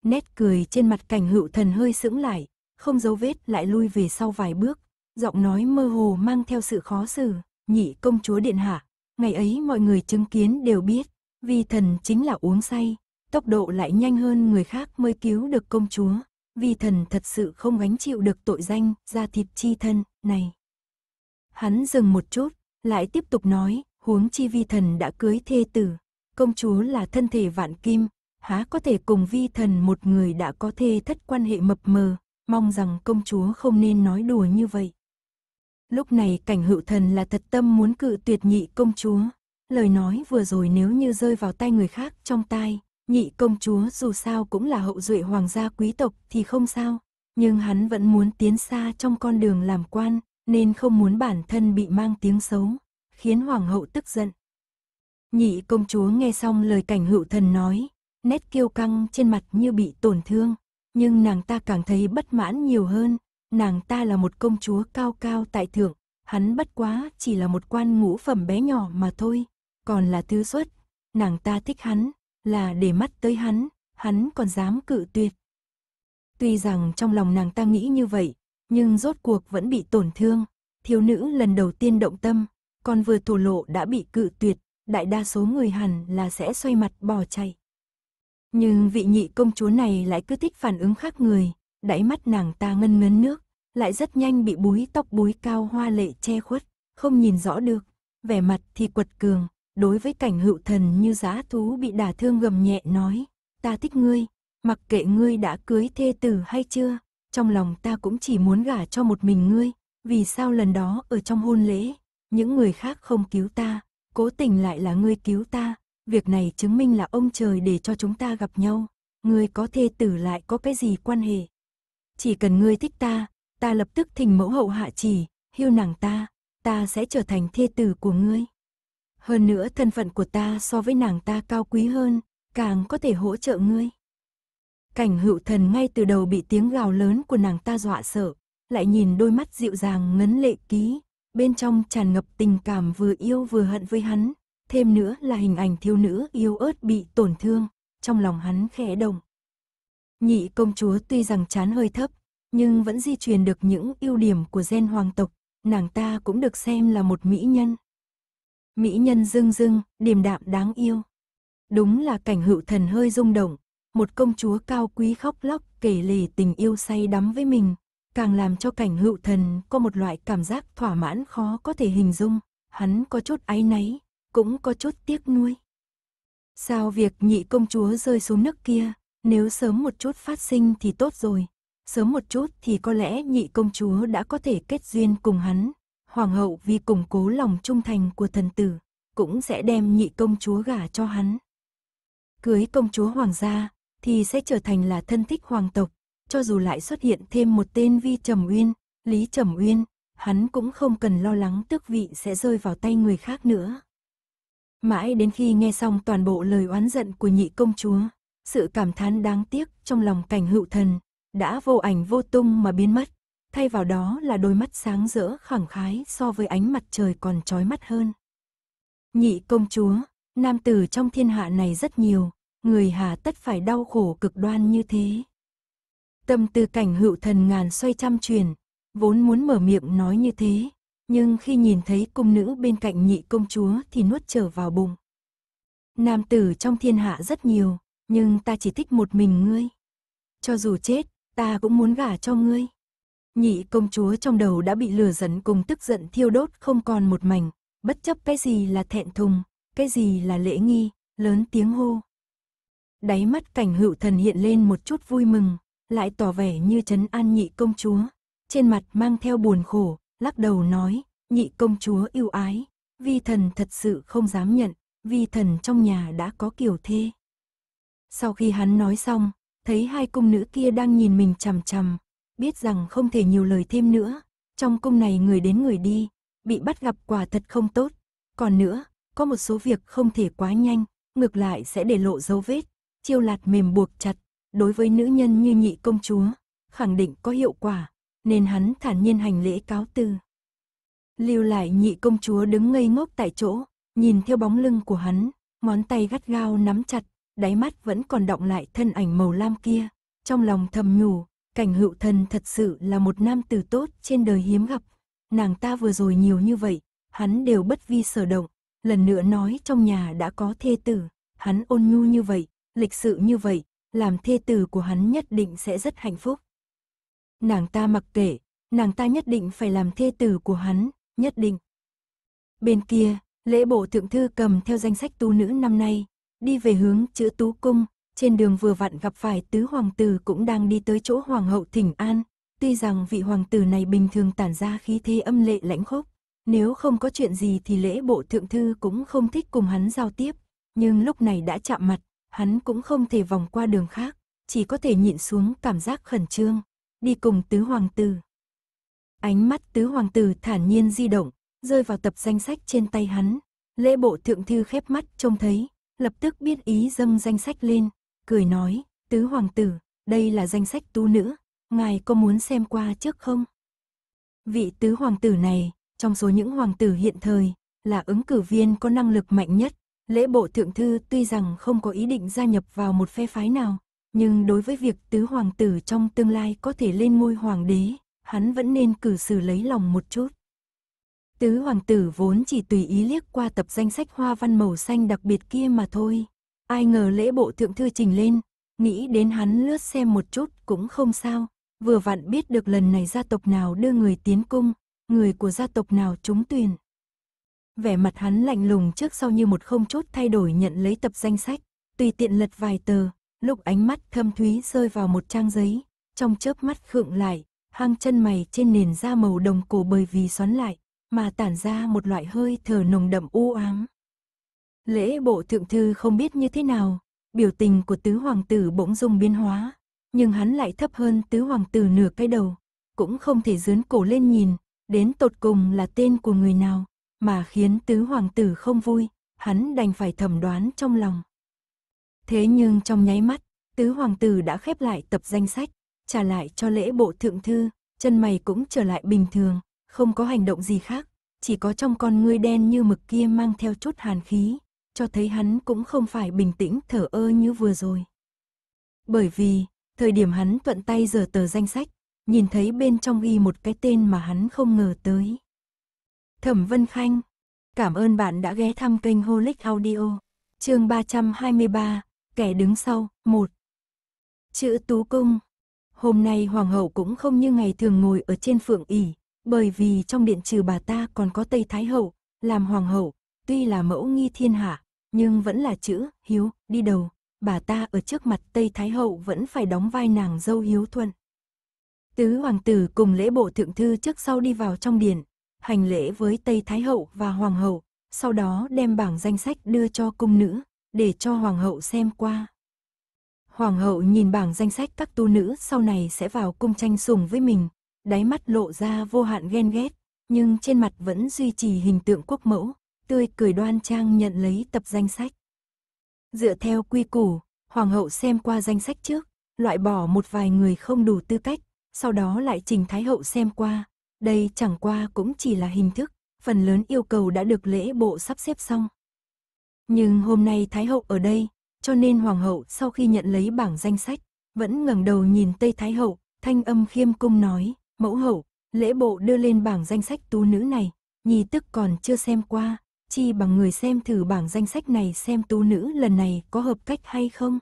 Nét cười trên mặt cảnh hữu thần hơi sững lại, không giấu vết lại lui về sau vài bước, giọng nói mơ hồ mang theo sự khó xử, nhị công chúa điện hạ, ngày ấy mọi người chứng kiến đều biết, vi thần chính là uống say, tốc độ lại nhanh hơn người khác mới cứu được công chúa, vi thần thật sự không gánh chịu được tội danh ra thịt chi thân này. Hắn dừng một chút, lại tiếp tục nói, huống chi vi thần đã cưới thê tử, công chúa là thân thể vạn kim, há có thể cùng vi thần một người đã có thê thất quan hệ mập mờ, mong rằng công chúa không nên nói đùa như vậy. Lúc này cảnh hữu thần là thật tâm muốn cự tuyệt nhị công chúa, lời nói vừa rồi nếu như rơi vào tay người khác trong tai, nhị công chúa dù sao cũng là hậu duệ hoàng gia quý tộc thì không sao, nhưng hắn vẫn muốn tiến xa trong con đường làm quan, nên không muốn bản thân bị mang tiếng xấu, khiến hoàng hậu tức giận. Nhị công chúa nghe xong lời cảnh hữu thần nói, nét kiêu căng trên mặt như bị tổn thương, nhưng nàng ta càng thấy bất mãn nhiều hơn, nàng ta là một công chúa cao cao tại thượng, hắn bất quá chỉ là một quan ngũ phẩm bé nhỏ mà thôi, còn là thứ xuất, nàng ta thích hắn, là để mắt tới hắn, hắn còn dám cự tuyệt. Tuy rằng trong lòng nàng ta nghĩ như vậy, nhưng rốt cuộc vẫn bị tổn thương, thiếu nữ lần đầu tiên động tâm, còn vừa thổ lộ đã bị cự tuyệt, đại đa số người hẳn là sẽ xoay mặt bỏ chạy. Nhưng vị nhị công chúa này lại cứ thích phản ứng khác người, đáy mắt nàng ta ngân ngấn nước, lại rất nhanh bị búi tóc búi cao hoa lệ che khuất, không nhìn rõ được, vẻ mặt thì quật cường, đối với cảnh hữu thần như giá thú bị đả thương gầm nhẹ nói, ta thích ngươi, mặc kệ ngươi đã cưới thê tử hay chưa, trong lòng ta cũng chỉ muốn gả cho một mình ngươi, vì sao lần đó ở trong hôn lễ, những người khác không cứu ta, cố tình lại là ngươi cứu ta, Việc này chứng minh là ông trời để cho chúng ta gặp nhau. Ngươi có thê tử lại có cái gì quan hệ? Chỉ cần ngươi thích ta, ta lập tức thỉnh mẫu hậu hạ chỉ, hiêu nàng ta, ta sẽ trở thành thê tử của ngươi. Hơn nữa thân phận của ta so với nàng ta cao quý hơn, càng có thể hỗ trợ ngươi. Cảnh hữu thần ngay từ đầu bị tiếng gào lớn của nàng ta dọa sợ, lại nhìn đôi mắt dịu dàng ngấn lệ ký, bên trong tràn ngập tình cảm vừa yêu vừa hận với hắn, thêm nữa là hình ảnh thiếu nữ yêu ớt bị tổn thương, trong lòng hắn khẽ động. Nhị công chúa tuy rằng chán hơi thấp, nhưng vẫn di truyền được những ưu điểm của gen hoàng tộc, nàng ta cũng được xem là một mỹ nhân. Mỹ nhân dưng dưng, điềm đạm đáng yêu. Đúng là cảnh hữu thần hơi rung động, một công chúa cao quý khóc lóc kể lể tình yêu say đắm với mình, càng làm cho cảnh hữu thần có một loại cảm giác thỏa mãn khó có thể hình dung, hắn có chút áy náy, cũng có chút tiếc nuối. Sao việc nhị công chúa rơi xuống nước kia, nếu sớm một chút phát sinh thì tốt rồi, sớm một chút thì có lẽ nhị công chúa đã có thể kết duyên cùng hắn, hoàng hậu vì củng cố lòng trung thành của thần tử, cũng sẽ đem nhị công chúa gả cho hắn. Cưới công chúa hoàng gia thì sẽ trở thành là thân thích hoàng tộc, cho dù lại xuất hiện thêm một tên Vi Trầm Uyên, Lý Trầm Uyên, hắn cũng không cần lo lắng tước vị sẽ rơi vào tay người khác nữa. Mãi đến khi nghe xong toàn bộ lời oán giận của nhị công chúa, sự cảm thán đáng tiếc trong lòng cảnh hữu thần, đã vô ảnh vô tung mà biến mất. Thay vào đó là đôi mắt sáng rỡ khẳng khái so với ánh mặt trời còn trói mắt hơn. Nhị công chúa, nam tử trong thiên hạ này rất nhiều, người hà tất phải đau khổ cực đoan như thế. Tâm tư cảnh hữu thần ngàn xoay trăm truyền, vốn muốn mở miệng nói như thế, nhưng khi nhìn thấy cung nữ bên cạnh nhị công chúa thì nuốt trở vào bụng. Nam tử trong thiên hạ rất nhiều, nhưng ta chỉ thích một mình ngươi. Cho dù chết, ta cũng muốn gả cho ngươi. Nhị công chúa trong đầu đã bị lừa dần cùng tức giận thiêu đốt không còn một mảnh, bất chấp cái gì là thẹn thùng, cái gì là lễ nghi, lớn tiếng hô. Đáy mắt cảnh hữu thần hiện lên một chút vui mừng, lại tỏ vẻ như trấn an nhị công chúa, trên mặt mang theo buồn khổ, lắc đầu nói, nhị công chúa yêu ái, vi thần thật sự không dám nhận, vi thần trong nhà đã có kiểu thê. Sau khi hắn nói xong, thấy hai cung nữ kia đang nhìn mình chằm chằm, biết rằng không thể nhiều lời thêm nữa, trong cung này người đến người đi, bị bắt gặp quả thật không tốt, còn nữa, có một số việc không thể quá nhanh, ngược lại sẽ để lộ dấu vết, chiêu lạt mềm buộc chặt, đối với nữ nhân như nhị công chúa, khẳng định có hiệu quả, nên hắn thản nhiên hành lễ cáo từ. Lưu lại nhị công chúa đứng ngây ngốc tại chỗ, nhìn theo bóng lưng của hắn, ngón tay gắt gao nắm chặt, đáy mắt vẫn còn động lại thân ảnh màu lam kia, trong lòng thầm nhủ, cảnh hữu thần thật sự là một nam tử tốt trên đời hiếm gặp, nàng ta vừa rồi nhiều như vậy, hắn đều bất vi sở động, lần nữa nói trong nhà đã có thê tử, hắn ôn nhu như vậy, lịch sự như vậy, làm thê tử của hắn nhất định sẽ rất hạnh phúc nàng ta mặc kệ, nàng ta nhất định phải làm thê tử của hắn, nhất định. Bên kia, lễ bộ thượng thư cầm theo danh sách tu nữ năm nay, đi về hướng chữ tú cung, trên đường vừa vặn gặp phải tứ hoàng tử cũng đang đi tới chỗ hoàng hậu thỉnh an, tuy rằng vị hoàng tử này bình thường tản ra khí thế âm lệ lãnh khốc, nếu không có chuyện gì thì lễ bộ thượng thư cũng không thích cùng hắn giao tiếp, nhưng lúc này đã chạm mặt, hắn cũng không thể vòng qua đường khác, chỉ có thể nhịn xuống cảm giác khẩn trương đi cùng tứ hoàng tử. Ánh mắt tứ hoàng tử thản nhiên di động, rơi vào tập danh sách trên tay hắn. Lễ bộ thượng thư khép mắt trông thấy, lập tức biết ý dâng danh sách lên, cười nói, tứ hoàng tử, đây là danh sách tu nữ, ngài có muốn xem qua trước không? Vị tứ hoàng tử này, trong số những hoàng tử hiện thời, là ứng cử viên có năng lực mạnh nhất. Lễ bộ thượng thư tuy rằng không có ý định gia nhập vào một phe phái nào, nhưng đối với việc tứ hoàng tử trong tương lai có thể lên ngôi hoàng đế, hắn vẫn nên cử xử lấy lòng một chút. Tứ hoàng tử vốn chỉ tùy ý liếc qua tập danh sách hoa văn màu xanh đặc biệt kia mà thôi. Ai ngờ lễ bộ thượng thư trình lên, nghĩ đến hắn lướt xem một chút cũng không sao. Vừa vặn biết được lần này gia tộc nào đưa người tiến cung, người của gia tộc nào trúng tuyển. Vẻ mặt hắn lạnh lùng trước sau như một không chút thay đổi nhận lấy tập danh sách, tùy tiện lật vài tờ, lúc ánh mắt thâm thúy rơi vào một trang giấy, trong chớp mắt khựng lại, hang chân mày trên nền da màu đồng cổ bởi vì xoắn lại, mà tản ra một loại hơi thở nồng đậm u ám. Lễ bộ thượng thư không biết như thế nào, biểu tình của tứ hoàng tử bỗng dung biến hóa, nhưng hắn lại thấp hơn tứ hoàng tử nửa cái đầu, cũng không thể dướn cổ lên nhìn, đến tột cùng là tên của người nào, mà khiến tứ hoàng tử không vui, hắn đành phải thẩm đoán trong lòng. Thế nhưng trong nháy mắt, tứ hoàng tử đã khép lại tập danh sách, trả lại cho lễ bộ thượng thư, chân mày cũng trở lại bình thường, không có hành động gì khác, chỉ có trong con ngươi đen như mực kia mang theo chút hàn khí, cho thấy hắn cũng không phải bình tĩnh thở ơ như vừa rồi. Bởi vì, thời điểm hắn thuận tay giở tờ danh sách, nhìn thấy bên trong ghi một cái tên mà hắn không ngờ tới. Thẩm Vân Khanh, cảm ơn bạn đã ghé thăm kênh Holic Audio, chương 323, kẻ đứng sau, một. Chữ Tú Cung Hôm nay hoàng hậu cũng không như ngày thường ngồi ở trên phượng ỉ, bởi vì trong điện trừ bà ta còn có Tây Thái Hậu, làm hoàng hậu, tuy là mẫu nghi thiên hạ, nhưng vẫn là chữ hiếu đi đầu, bà ta ở trước mặt Tây Thái Hậu vẫn phải đóng vai nàng dâu hiếu thuận. Tứ hoàng tử cùng lễ bộ thượng thư trước sau đi vào trong điện, hành lễ với Tây Thái Hậu và Hoàng hậu, sau đó đem bảng danh sách đưa cho cung nữ, để cho hoàng hậu xem qua. Hoàng hậu nhìn bảng danh sách các tu nữ sau này sẽ vào cung tranh sủng với mình, đáy mắt lộ ra vô hạn ghen ghét, nhưng trên mặt vẫn duy trì hình tượng quốc mẫu, tươi cười đoan trang nhận lấy tập danh sách. Dựa theo quy củ, hoàng hậu xem qua danh sách trước, loại bỏ một vài người không đủ tư cách, sau đó lại trình thái hậu xem qua, đây chẳng qua cũng chỉ là hình thức, phần lớn yêu cầu đã được lễ bộ sắp xếp xong, nhưng hôm nay Thái Hậu ở đây, cho nên Hoàng hậu sau khi nhận lấy bảng danh sách, vẫn ngẩng đầu nhìn Tây Thái Hậu, thanh âm khiêm cung nói, mẫu hậu, lễ bộ đưa lên bảng danh sách tú nữ này, nhi tức còn chưa xem qua, chi bằng người xem thử bảng danh sách này xem tú nữ lần này có hợp cách hay không.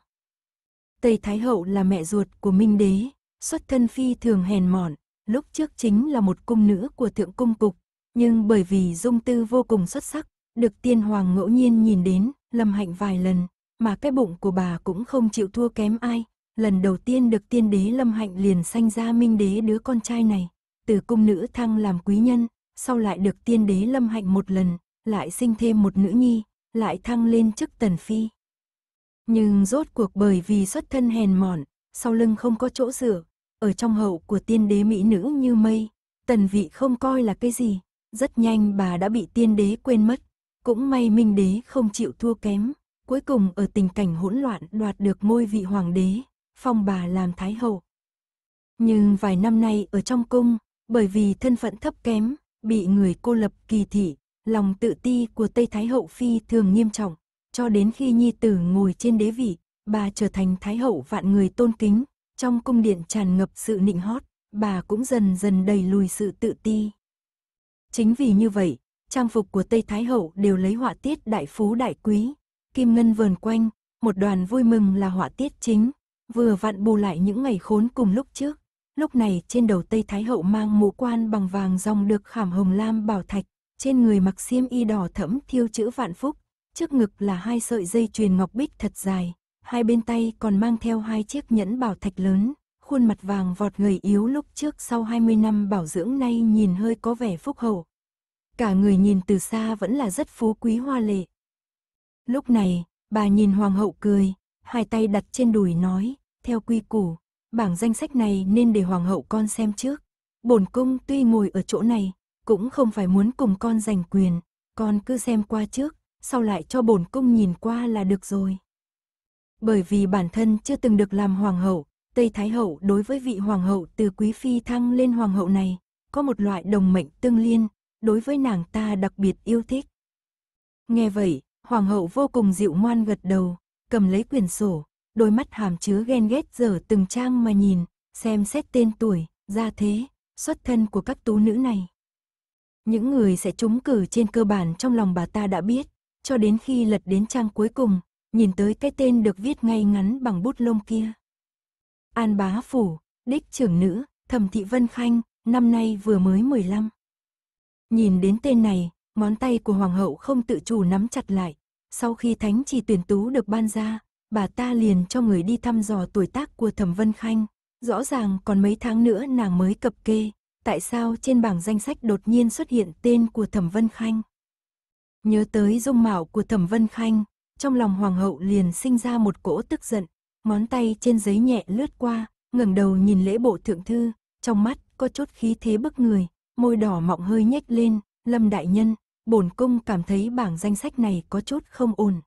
Tây Thái Hậu là mẹ ruột của Minh Đế, xuất thân phi thường hèn mọn, lúc trước chính là một cung nữ của thượng cung cục, nhưng bởi vì dung tư vô cùng xuất sắc, được tiên hoàng ngẫu nhiên nhìn đến, lâm hạnh vài lần, mà cái bụng của bà cũng không chịu thua kém ai. Lần đầu tiên được tiên đế lâm hạnh liền sanh ra minh đế đứa con trai này, từ cung nữ thăng làm quý nhân, sau lại được tiên đế lâm hạnh một lần, lại sinh thêm một nữ nhi, lại thăng lên chức tần phi. Nhưng rốt cuộc bởi vì xuất thân hèn mọn, sau lưng không có chỗ dựa, ở trong hậu của tiên đế mỹ nữ như mây, tần vị không coi là cái gì, rất nhanh bà đã bị tiên đế quên mất, cũng may Minh Đế không chịu thua kém, cuối cùng ở tình cảnh hỗn loạn đoạt được ngôi vị hoàng đế, phong bà làm thái hậu. Nhưng vài năm nay ở trong cung, bởi vì thân phận thấp kém, bị người cô lập kỳ thị, lòng tự ti của Tây Thái Hậu Phi thường nghiêm trọng, cho đến khi Nhi Tử ngồi trên đế vị, bà trở thành Thái Hậu vạn người tôn kính, trong cung điện tràn ngập sự nịnh hót, bà cũng dần dần đầy lùi sự tự ti. Chính vì như vậy, trang phục của Tây Thái Hậu đều lấy họa tiết đại phú đại quý, kim ngân vờn quanh, một đoàn vui mừng là họa tiết chính, vừa vặn bù lại những ngày khốn cùng lúc trước. Lúc này trên đầu Tây Thái Hậu mang mũ quan bằng vàng dòng được khảm hồng lam bảo thạch, trên người mặc xiêm y đỏ thẫm thiêu chữ vạn phúc, trước ngực là hai sợi dây chuyền ngọc bích thật dài, hai bên tay còn mang theo hai chiếc nhẫn bảo thạch lớn, khuôn mặt vàng vọt người yếu lúc trước sau 20 năm bảo dưỡng nay nhìn hơi có vẻ phúc hậu, cả người nhìn từ xa vẫn là rất phú quý hoa lệ. Lúc này, bà nhìn hoàng hậu cười, hai tay đặt trên đùi nói, theo quy củ, bảng danh sách này nên để hoàng hậu con xem trước. Bổn cung tuy ngồi ở chỗ này, cũng không phải muốn cùng con giành quyền, con cứ xem qua trước, sau lại cho bổn cung nhìn qua là được rồi. Bởi vì bản thân chưa từng được làm hoàng hậu, Tây Thái hậu đối với vị hoàng hậu từ quý phi thăng lên hoàng hậu này, có một loại đồng mệnh tương liên, đối với nàng ta đặc biệt yêu thích. Nghe vậy, hoàng hậu vô cùng dịu ngoan gật đầu, cầm lấy quyển sổ, đôi mắt hàm chứa ghen ghét dở từng trang mà nhìn, xem xét tên tuổi, gia thế, xuất thân của các tú nữ này. Những người sẽ trúng cử trên cơ bản trong lòng bà ta đã biết, cho đến khi lật đến trang cuối cùng, nhìn tới cái tên được viết ngay ngắn bằng bút lông kia. An Bá Phủ, đích trưởng nữ, Thẩm Thị Vân Khanh, năm nay vừa mới 15. Nhìn đến tên này, ngón tay của hoàng hậu không tự chủ nắm chặt lại. Sau khi thánh chỉ tuyển tú được ban ra, bà ta liền cho người đi thăm dò tuổi tác của Thẩm Vân Khanh. Rõ ràng còn mấy tháng nữa nàng mới cập kê, tại sao trên bảng danh sách đột nhiên xuất hiện tên của Thẩm Vân Khanh? Nhớ tới dung mạo của Thẩm Vân Khanh, trong lòng hoàng hậu liền sinh ra một cỗ tức giận, ngón tay trên giấy nhẹ lướt qua, ngẩng đầu nhìn lễ bộ thượng thư, trong mắt có chút khí thế bức người, môi đỏ mọng hơi nhếch lên, Lâm Đại Nhân, bổn cung cảm thấy bảng danh sách này có chút không ổn.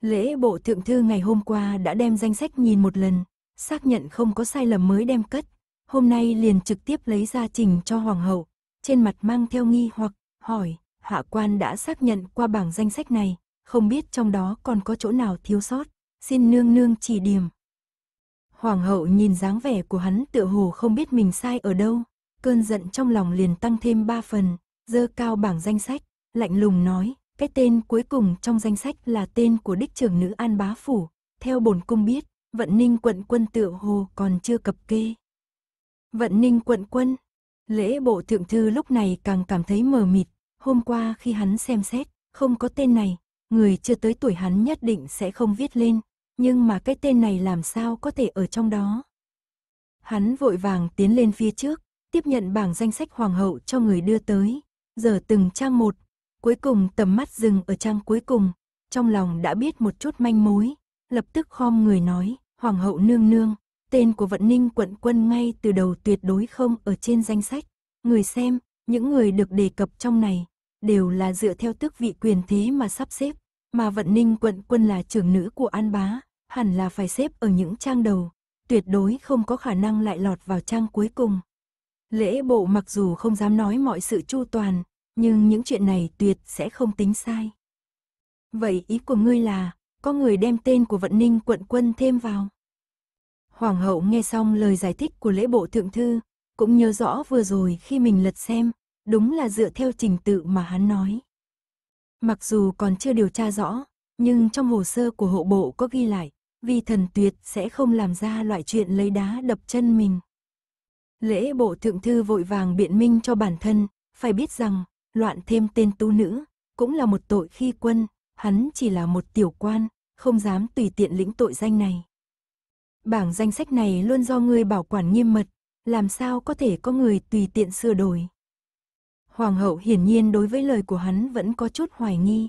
Lễ bộ thượng thư ngày hôm qua đã đem danh sách nhìn một lần, xác nhận không có sai lầm mới đem cất, hôm nay liền trực tiếp lấy ra trình cho Hoàng hậu, trên mặt mang theo nghi hoặc, hỏi, hạ quan đã xác nhận qua bảng danh sách này, không biết trong đó còn có chỗ nào thiếu sót, xin nương nương chỉ điểm. Hoàng hậu nhìn dáng vẻ của hắn tựa hồ không biết mình sai ở đâu, cơn giận trong lòng liền tăng thêm ba phần, dơ cao bảng danh sách, lạnh lùng nói, cái tên cuối cùng trong danh sách là tên của đích trưởng nữ An Bá Phủ, theo bổn cung biết, vận ninh quận quân tựa hồ còn chưa cập kê. Vận ninh quận quân, lễ bộ thượng thư lúc này càng cảm thấy mờ mịt, hôm qua khi hắn xem xét, không có tên này, người chưa tới tuổi hắn nhất định sẽ không viết lên, nhưng mà cái tên này làm sao có thể ở trong đó. Hắn vội vàng tiến lên phía trước, tiếp nhận bảng danh sách hoàng hậu cho người đưa tới, giờ từng trang một, cuối cùng tầm mắt dừng ở trang cuối cùng, trong lòng đã biết một chút manh mối, lập tức khom người nói, hoàng hậu nương nương, tên của vận ninh quận quân ngay từ đầu tuyệt đối không ở trên danh sách, người xem, những người được đề cập trong này, đều là dựa theo tước vị quyền thế mà sắp xếp, mà vận ninh quận quân là trưởng nữ của An Bá, hẳn là phải xếp ở những trang đầu, tuyệt đối không có khả năng lại lọt vào trang cuối cùng. Lễ bộ mặc dù không dám nói mọi sự chu toàn, nhưng những chuyện này tuyệt sẽ không tính sai. Vậy ý của ngươi là, có người đem tên của vận ninh quận quân thêm vào. Hoàng hậu nghe xong lời giải thích của lễ bộ thượng thư, cũng nhớ rõ vừa rồi khi mình lật xem, đúng là dựa theo trình tự mà hắn nói. Mặc dù còn chưa điều tra rõ, nhưng trong hồ sơ của hộ bộ có ghi lại, vì thần tuyệt sẽ không làm ra loại chuyện lấy đá đập chân mình. Lễ bộ thượng thư vội vàng biện minh cho bản thân, phải biết rằng, loạn thêm tên tu nữ, cũng là một tội khi quân, hắn chỉ là một tiểu quan, không dám tùy tiện lĩnh tội danh này. Bảng danh sách này luôn do người bảo quản nghiêm mật, làm sao có thể có người tùy tiện sửa đổi. Hoàng hậu hiển nhiên đối với lời của hắn vẫn có chút hoài nghi.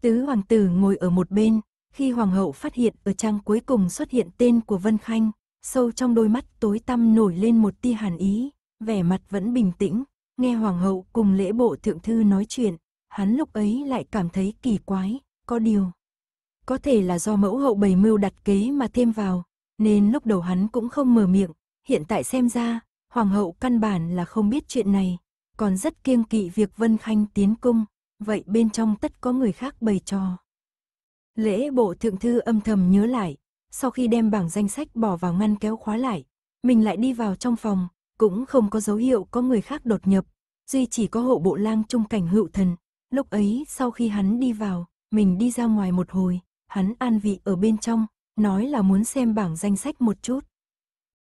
Tứ hoàng tử ngồi ở một bên, khi hoàng hậu phát hiện ở trang cuối cùng xuất hiện tên của Vân Khanh, sâu trong đôi mắt tối tăm nổi lên một tia hàn ý, vẻ mặt vẫn bình tĩnh, nghe hoàng hậu cùng lễ bộ thượng thư nói chuyện, hắn lúc ấy lại cảm thấy kỳ quái, có điều. Có thể là do mẫu hậu bày mưu đặt kế mà thêm vào, nên lúc đầu hắn cũng không mở miệng, hiện tại xem ra, hoàng hậu căn bản là không biết chuyện này, còn rất kiêng kỵ việc Vân Khanh tiến cung, vậy bên trong tất có người khác bày trò. Lễ bộ thượng thư âm thầm nhớ lại, sau khi đem bảng danh sách bỏ vào ngăn kéo khóa lại, mình lại đi vào trong phòng, cũng không có dấu hiệu có người khác đột nhập, duy chỉ có hộ bộ lang trung cảnh hữu thần. Lúc ấy sau khi hắn đi vào, mình đi ra ngoài một hồi, hắn an vị ở bên trong, nói là muốn xem bảng danh sách một chút.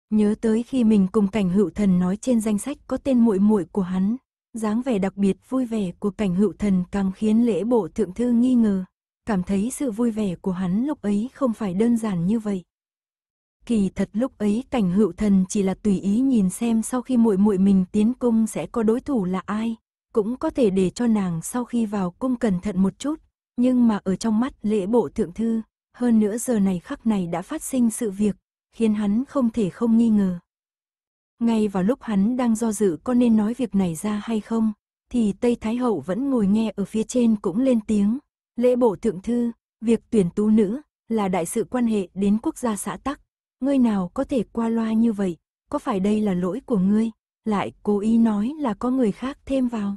Nhớ tới khi mình cùng cảnh hữu thần nói trên danh sách có tên muội muội của hắn, dáng vẻ đặc biệt vui vẻ của cảnh hữu thần càng khiến lễ bộ thượng thư nghi ngờ, cảm thấy sự vui vẻ của hắn lúc ấy không phải đơn giản như vậy. Kỳ thật lúc ấy cảnh hữu thần chỉ là tùy ý nhìn xem sau khi muội muội mình tiến cung sẽ có đối thủ là ai, cũng có thể để cho nàng sau khi vào cung cẩn thận một chút, nhưng mà ở trong mắt lễ bộ thượng thư, hơn nữa giờ này khắc này đã phát sinh sự việc, khiến hắn không thể không nghi ngờ. Ngay vào lúc hắn đang do dự có nên nói việc này ra hay không, thì Tây Thái Hậu vẫn ngồi nghe ở phía trên cũng lên tiếng, Lễ bộ thượng thư, việc tuyển tú nữ là đại sự quan hệ đến quốc gia xã tắc. Ngươi nào có thể qua loa như vậy, có phải đây là lỗi của ngươi? Lại cố ý nói là có người khác thêm vào.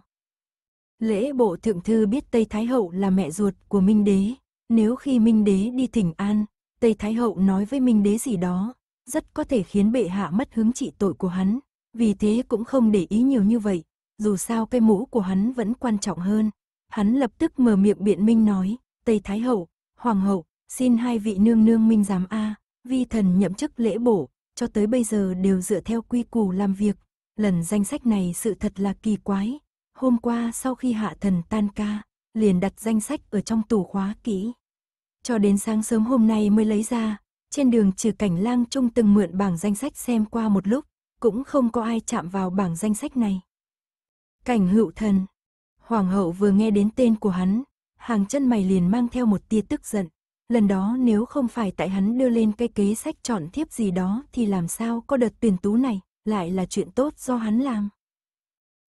Lễ bộ thượng thư biết Tây Thái Hậu là mẹ ruột của Minh Đế. Nếu khi Minh Đế đi thỉnh an, Tây Thái Hậu nói với Minh Đế gì đó, rất có thể khiến bệ hạ mất hứng trị tội của hắn. Vì thế cũng không để ý nhiều như vậy, dù sao cây mũ của hắn vẫn quan trọng hơn, Hắn lập tức mở miệng biện minh nói, Tây Thái Hậu, Hoàng Hậu, xin hai vị nương nương minh giám A, vi thần nhậm chức lễ bổ, cho tới bây giờ đều dựa theo quy củ làm việc. Lần danh sách này sự thật là kỳ quái. Hôm qua sau khi hạ thần tan ca, liền đặt danh sách ở trong tủ khóa kỹ. Cho đến sáng sớm hôm nay mới lấy ra, trên đường trừ cảnh lang trung từng mượn bảng danh sách xem qua một lúc, cũng không có ai chạm vào bảng danh sách này. Cảnh hữu thần, Hoàng hậu vừa nghe đến tên của hắn, hàng chân mày liền mang theo một tia tức giận. Lần đó nếu không phải tại hắn đưa lên cái kế sách chọn thiếp gì đó thì làm sao có đợt tuyển tú này, lại là chuyện tốt do hắn làm.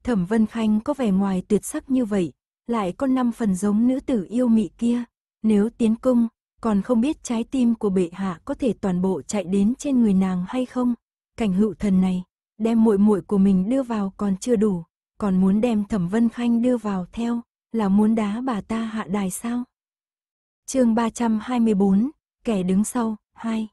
Thẩm Vân Khanh có vẻ ngoài tuyệt sắc như vậy, lại có năm phần giống nữ tử yêu mị kia. Nếu tiến cung, còn không biết trái tim của bệ hạ có thể toàn bộ chạy đến trên người nàng hay không. Cảnh hữu thần này, đem muội muội của mình đưa vào còn chưa đủ, còn muốn đem Thẩm Vân Khanh đưa vào theo, là muốn đá bà ta hạ đài sao? chương 324, kẻ đứng sau, 2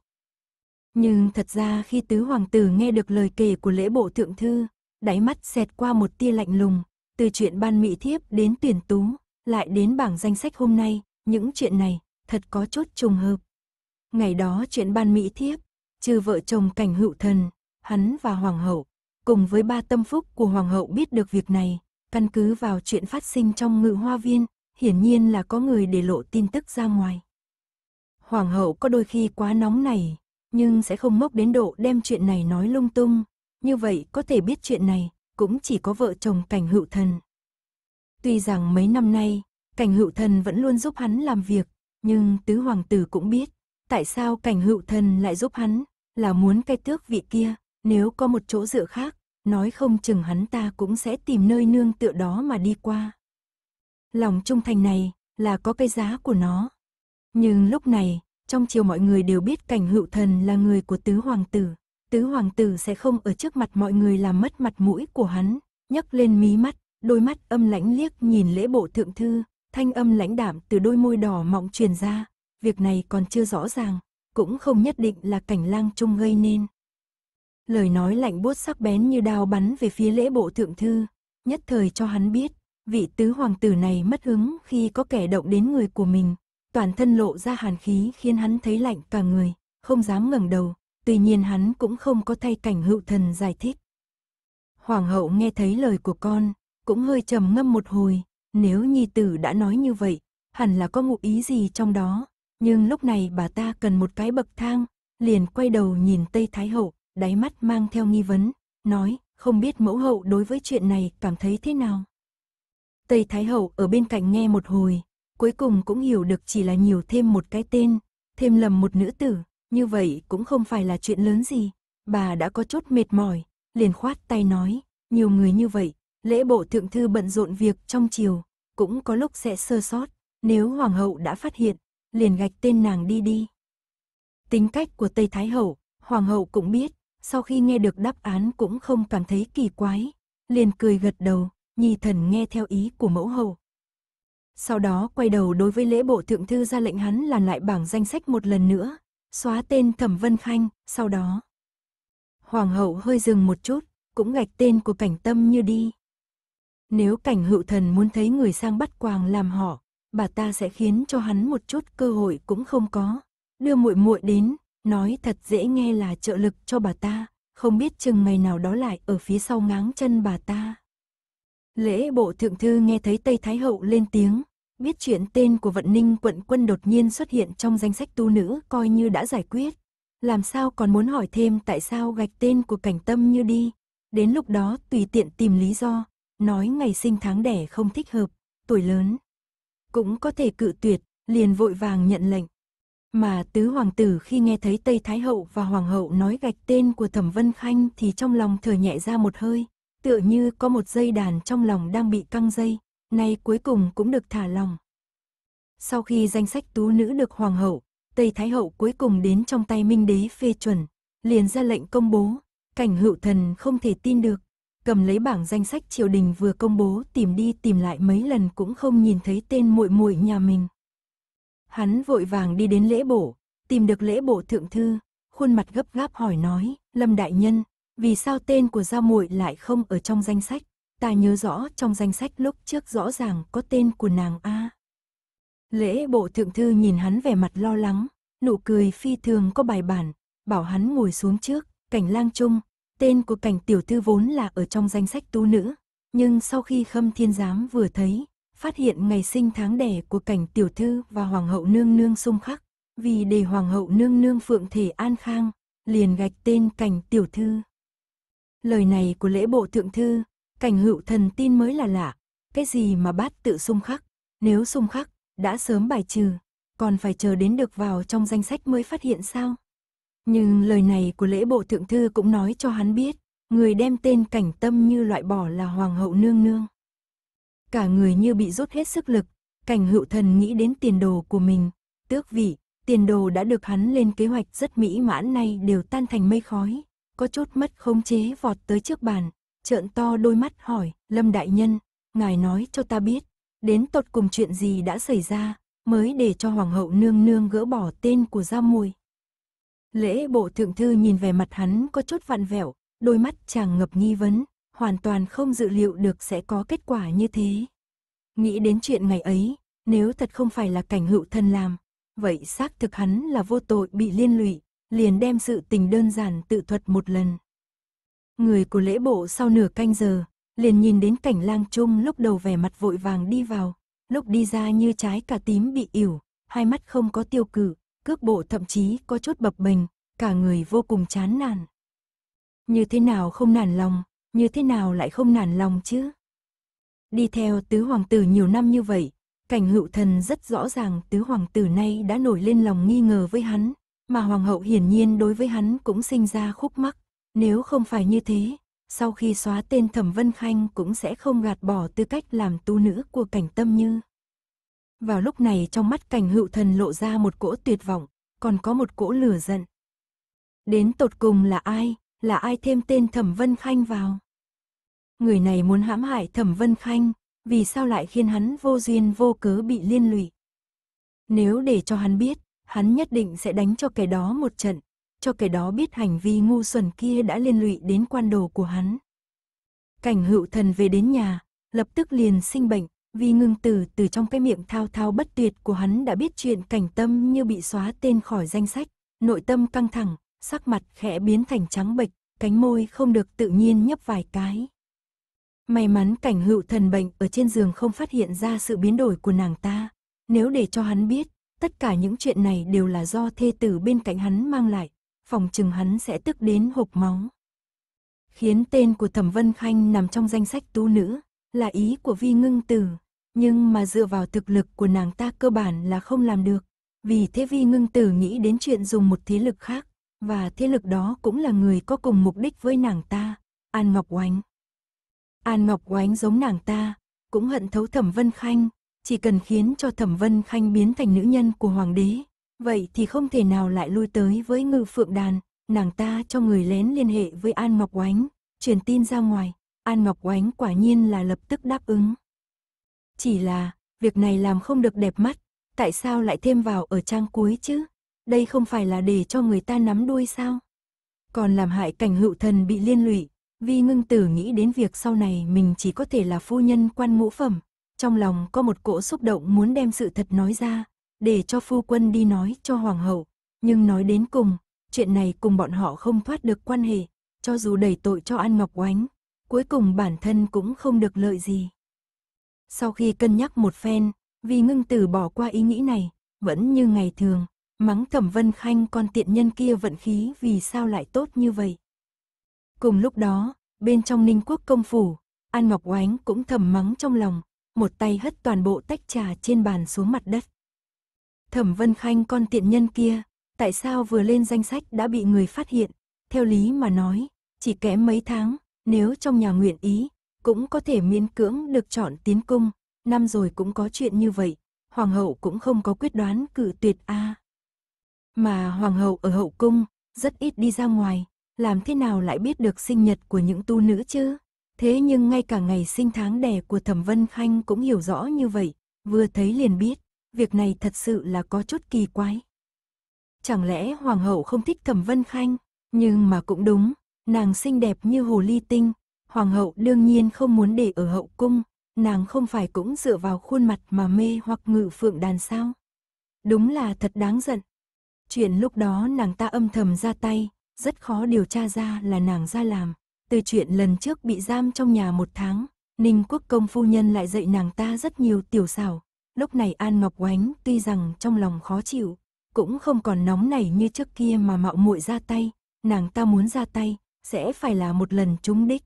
Nhưng thật ra khi tứ hoàng tử nghe được lời kể của lễ bộ thượng thư, đáy mắt xẹt qua một tia lạnh lùng, từ chuyện ban mỹ thiếp đến tuyển tú, lại đến bảng danh sách hôm nay, những chuyện này thật có chút trùng hợp. Ngày đó chuyện ban mỹ thiếp, trừ vợ chồng cảnh hữu thần, hắn và hoàng hậu, cùng với ba tâm phúc của Hoàng hậu biết được việc này, căn cứ vào chuyện phát sinh trong ngự hoa viên, hiển nhiên là có người để lộ tin tức ra ngoài. Hoàng hậu có đôi khi quá nóng này, nhưng sẽ không mốc đến độ đem chuyện này nói lung tung, như vậy có thể biết chuyện này, cũng chỉ có vợ chồng cảnh hữu thần. Tuy rằng mấy năm nay, cảnh hữu thần vẫn luôn giúp hắn làm việc, nhưng tứ hoàng tử cũng biết, tại sao cảnh hữu thần lại giúp hắn, là muốn cai tước vị kia, nếu có một chỗ dựa khác, nói không chừng hắn ta cũng sẽ tìm nơi nương tựa đó mà đi qua. Lòng trung thành này là có cái giá của nó. Nhưng lúc này, trong chiều mọi người đều biết cảnh hữu thần là người của tứ hoàng tử. Tứ hoàng tử sẽ không ở trước mặt mọi người làm mất mặt mũi của hắn, nhấc lên mí mắt, đôi mắt âm lãnh liếc nhìn lễ bộ thượng thư, thanh âm lãnh đạm từ đôi môi đỏ mọng truyền ra. Việc này còn chưa rõ ràng, cũng không nhất định là cảnh lang trung gây nên lời nói lạnh buốt sắc bén như đao bắn về phía lễ bộ thượng thư, nhất thời cho hắn biết, vị tứ hoàng tử này mất hứng khi có kẻ động đến người của mình, toàn thân lộ ra hàn khí khiến hắn thấy lạnh cả người, không dám ngẩng đầu, tuy nhiên hắn cũng không có thay cảnh hữu thần giải thích. Hoàng hậu nghe thấy lời của con, cũng hơi trầm ngâm một hồi, nếu nhi tử đã nói như vậy, hẳn là có ngụ ý gì trong đó, nhưng lúc này bà ta cần một cái bậc thang, liền quay đầu nhìn Tây Thái Hậu, đáy mắt mang theo nghi vấn, nói, không biết mẫu hậu đối với chuyện này cảm thấy thế nào. Tây Thái Hậu ở bên cạnh nghe một hồi, cuối cùng cũng hiểu được chỉ là nhiều thêm một cái tên, thêm lầm một nữ tử, như vậy cũng không phải là chuyện lớn gì. Bà đã có chút mệt mỏi, liền khoát tay nói, nhiều người như vậy, lễ bộ thượng thư bận rộn việc trong chiều, cũng có lúc sẽ sơ sót, nếu hoàng hậu đã phát hiện, liền gạch tên nàng đi đi. Tính cách của Tây Thái Hậu, hoàng hậu cũng biết, sau khi nghe được đáp án cũng không cảm thấy kỳ quái, liền cười gật đầu, nhi thần nghe theo ý của mẫu hậu. Sau đó quay đầu đối với lễ bộ thượng thư ra lệnh hắn làm lại bảng danh sách một lần nữa, xóa tên Thẩm Vân Khanh, sau đó. Hoàng hậu hơi dừng một chút, cũng gạch tên của cảnh tâm như đi. Nếu cảnh hữu thần muốn thấy người sang bắt quàng làm họ, bà ta sẽ khiến cho hắn một chút cơ hội cũng không có. Đưa muội muội đến, nói thật dễ nghe là trợ lực cho bà ta, không biết chừng mày nào đó lại ở phía sau ngáng chân bà ta. Lễ bộ thượng thư nghe thấy Tây Thái Hậu lên tiếng, biết chuyện tên của vận ninh quận quân đột nhiên xuất hiện trong danh sách tu nữ coi như đã giải quyết. Làm sao còn muốn hỏi thêm tại sao gạch tên của cảnh tâm như đi. Đến lúc đó tùy tiện tìm lý do, nói ngày sinh tháng đẻ không thích hợp, tuổi lớn. Cũng có thể cự tuyệt, liền vội vàng nhận lệnh. Mà tứ hoàng tử khi nghe thấy Tây Thái Hậu và Hoàng hậu nói gạch tên của Thẩm Vân Khanh thì trong lòng thở nhẹ ra một hơi, tựa như có một dây đàn trong lòng đang bị căng dây, nay cuối cùng cũng được thả lòng. Sau khi danh sách tú nữ được Hoàng hậu, Tây Thái Hậu cuối cùng đến trong tay Minh Đế phê chuẩn, liền ra lệnh công bố, cảnh hữu thần không thể tin được, cầm lấy bảng danh sách triều đình vừa công bố tìm đi tìm lại mấy lần cũng không nhìn thấy tên muội muội nhà mình. Hắn vội vàng đi đến lễ bộ, tìm được lễ bộ thượng thư, khuôn mặt gấp gáp hỏi nói, Lâm Đại Nhân, vì sao tên của Giao muội lại không ở trong danh sách? Ta nhớ rõ trong danh sách lúc trước rõ ràng có tên của nàng A. Lễ bộ thượng thư nhìn hắn vẻ mặt lo lắng, nụ cười phi thường có bài bản, bảo hắn ngồi xuống trước, cảnh lang trung, tên của cảnh tiểu thư vốn là ở trong danh sách tú nữ, nhưng sau khi khâm thiên giám vừa thấy, phát hiện ngày sinh tháng đẻ của cảnh tiểu thư và hoàng hậu nương nương xung khắc, vì để hoàng hậu nương nương phượng thể an khang, liền gạch tên cảnh tiểu thư. Lời này của lễ bộ thượng thư, cảnh hữu thần tin mới là lạ, cái gì mà bát tự xung khắc, nếu xung khắc, đã sớm bài trừ, còn phải chờ đến được vào trong danh sách mới phát hiện sao. Nhưng lời này của lễ bộ thượng thư cũng nói cho hắn biết, người đem tên cảnh tâm như loại bỏ là hoàng hậu nương nương cả người như bị rút hết sức lực, cảnh hữu thần nghĩ đến tiền đồ của mình, tước vị, tiền đồ đã được hắn lên kế hoạch rất mỹ mãn nay đều tan thành mây khói, có chút mất khống chế vọt tới trước bàn, trợn to đôi mắt hỏi, Lâm Đại Nhân, ngài nói cho ta biết, đến tột cùng chuyện gì đã xảy ra, mới để cho Hoàng hậu nương nương gỡ bỏ tên của Gia Mùi. Lễ bộ thượng thư nhìn về mặt hắn có chút vặn vẹo, đôi mắt chàng ngập nghi vấn, hoàn toàn không dự liệu được sẽ có kết quả như thế. Nghĩ đến chuyện ngày ấy, nếu thật không phải là cảnh hữu thân làm, vậy xác thực hắn là vô tội bị liên lụy, liền đem sự tình đơn giản tự thuật một lần. Người của lễ bộ sau nửa canh giờ, liền nhìn đến cảnh lang trung lúc đầu vẻ mặt vội vàng đi vào, lúc đi ra như trái cà tím bị ỉu, hai mắt không có tiêu cử, cước bộ thậm chí có chút bập bềnh, cả người vô cùng chán nản. Như thế nào không nản lòng, như thế nào lại không nản lòng chứ? Đi theo tứ hoàng tử nhiều năm như vậy, cảnh hữu thần rất rõ ràng tứ hoàng tử nay đã nổi lên lòng nghi ngờ với hắn, mà hoàng hậu hiển nhiên đối với hắn cũng sinh ra khúc mắc. Nếu không phải như thế, sau khi xóa tên Thẩm Vân Khanh cũng sẽ không gạt bỏ tư cách làm tu nữ của cảnh tâm như. Vào lúc này trong mắt cảnh hữu thần lộ ra một cỗ tuyệt vọng, còn có một cỗ lửa giận. Đến tột cùng là ai, là ai thêm tên Thẩm Vân Khanh vào? người này muốn hãm hại Thẩm Vân Khanh, vì sao lại khiến hắn vô duyên vô cớ bị liên lụy. Nếu để cho hắn biết, hắn nhất định sẽ đánh cho kẻ đó một trận, cho kẻ đó biết hành vi ngu xuẩn kia đã liên lụy đến quan đồ của hắn. Cảnh hữu thần về đến nhà, lập tức liền sinh bệnh, vì ngưng tử từ trong cái miệng thao thao bất tuyệt của hắn đã biết chuyện cảnh tâm như bị xóa tên khỏi danh sách, nội tâm căng thẳng, sắc mặt khẽ biến thành trắng bệch, cánh môi không được tự nhiên nhấp vài cái. May mắn cảnh hữu thần bệnh ở trên giường không phát hiện ra sự biến đổi của nàng ta. Nếu để cho hắn biết, tất cả những chuyện này đều là do thê tử bên cạnh hắn mang lại, phòng chừng hắn sẽ tức đến hộc máu. Khiến tên của Thẩm Vân Khanh nằm trong danh sách tú nữ, là ý của Vi Ngưng Tử, nhưng mà dựa vào thực lực của nàng ta cơ bản là không làm được. Vì thế Vi Ngưng Tử nghĩ đến chuyện dùng một thế lực khác, và thế lực đó cũng là người có cùng mục đích với nàng ta, An Ngọc Oánh. An Ngọc Oánh giống nàng ta, cũng hận thấu Thẩm Vân Khanh, chỉ cần khiến cho Thẩm Vân Khanh biến thành nữ nhân của hoàng đế, vậy thì không thể nào lại lui tới với Ngư Phượng Đàn, nàng ta cho người lén liên hệ với An Ngọc Oánh, truyền tin ra ngoài, An Ngọc Oánh quả nhiên là lập tức đáp ứng. Chỉ là, việc này làm không được đẹp mắt, tại sao lại thêm vào ở trang cuối chứ? Đây không phải là để cho người ta nắm đuôi sao? Còn làm hại cảnh hữu thần bị liên lụy, Vi ngưng tử nghĩ đến việc sau này mình chỉ có thể là phu nhân quan ngũ phẩm, trong lòng có một cỗ xúc động muốn đem sự thật nói ra, để cho phu quân đi nói cho hoàng hậu, nhưng nói đến cùng, chuyện này cùng bọn họ không thoát được quan hệ, cho dù đẩy tội cho An Ngọc Oánh, cuối cùng bản thân cũng không được lợi gì. Sau khi cân nhắc một phen, Vi ngưng tử bỏ qua ý nghĩ này, vẫn như ngày thường, mắng thẩm vân khanh con tiện nhân kia vận khí vì sao lại tốt như vậy. Cùng lúc đó, bên trong ninh quốc công phủ, An Ngọc Oánh cũng thầm mắng trong lòng, một tay hất toàn bộ tách trà trên bàn xuống mặt đất. Thẩm Vân Khanh con tiện nhân kia, tại sao vừa lên danh sách đã bị người phát hiện, theo lý mà nói, chỉ kém mấy tháng, nếu trong nhà nguyện ý, cũng có thể miễn cưỡng được chọn tiến cung, năm rồi cũng có chuyện như vậy, hoàng hậu cũng không có quyết đoán cử tuyệt a. Mà hoàng hậu ở hậu cung, rất ít đi ra ngoài, làm thế nào lại biết được sinh nhật của những tu nữ chứ? Thế nhưng ngay cả ngày sinh tháng đẻ của Thẩm Vân Khanh cũng hiểu rõ như vậy, vừa thấy liền biết, việc này thật sự là có chút kỳ quái. Chẳng lẽ Hoàng hậu không thích Thẩm Vân Khanh? Nhưng mà cũng đúng, nàng xinh đẹp như hồ ly tinh, Hoàng hậu đương nhiên không muốn để ở hậu cung, nàng không phải cũng dựa vào khuôn mặt mà mê hoặc ngự phượng đàn sao. Đúng là thật đáng giận. Chuyện lúc đó nàng ta âm thầm ra tay, rất khó điều tra ra là nàng ra làm. Từ chuyện lần trước bị giam trong nhà một tháng, Ninh Quốc Công phu nhân lại dạy nàng ta rất nhiều tiểu xảo. Lúc này An Ngọc Oánh tuy rằng trong lòng khó chịu, cũng không còn nóng nảy như trước kia mà mạo muội ra tay, nàng ta muốn ra tay, sẽ phải là một lần trúng đích.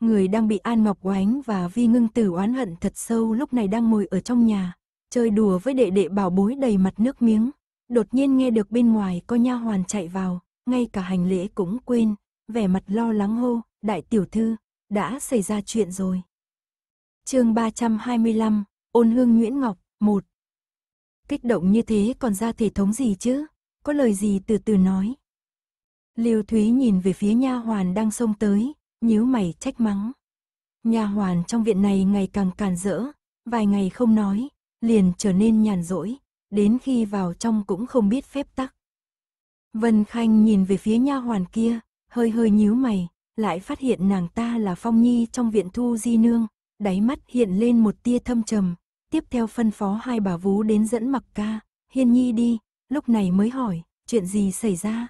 Người đang bị An Ngọc Oánh và Vi Ngưng Tử oán hận thật sâu lúc này đang ngồi ở trong nhà, chơi đùa với đệ đệ bảo bối đầy mặt nước miếng. Đột nhiên nghe được bên ngoài có nha hoàn chạy vào, ngay cả hành lễ cũng quên, vẻ mặt lo lắng hô, đại tiểu thư, đã xảy ra chuyện rồi. chương 325, ôn hương Nguyễn Ngọc, 1. Kích động như thế còn ra thể thống gì chứ, có lời gì từ từ nói. Liêu Thúy nhìn về phía nha hoàn đang xông tới, nhíu mày trách mắng. Nha hoàn trong viện này ngày càng càn rỡ, vài ngày không nói, liền trở nên nhàn rỗi, đến khi vào trong cũng không biết phép tắc. Vân Khanh nhìn về phía nha hoàn kia, hơi hơi nhíu mày, lại phát hiện nàng ta là Phong Nhi trong viện thu di nương, đáy mắt hiện lên một tia thâm trầm, tiếp theo phân phó hai bà vú đến dẫn mặc ca, Hiên Nhi đi, lúc này mới hỏi, chuyện gì xảy ra?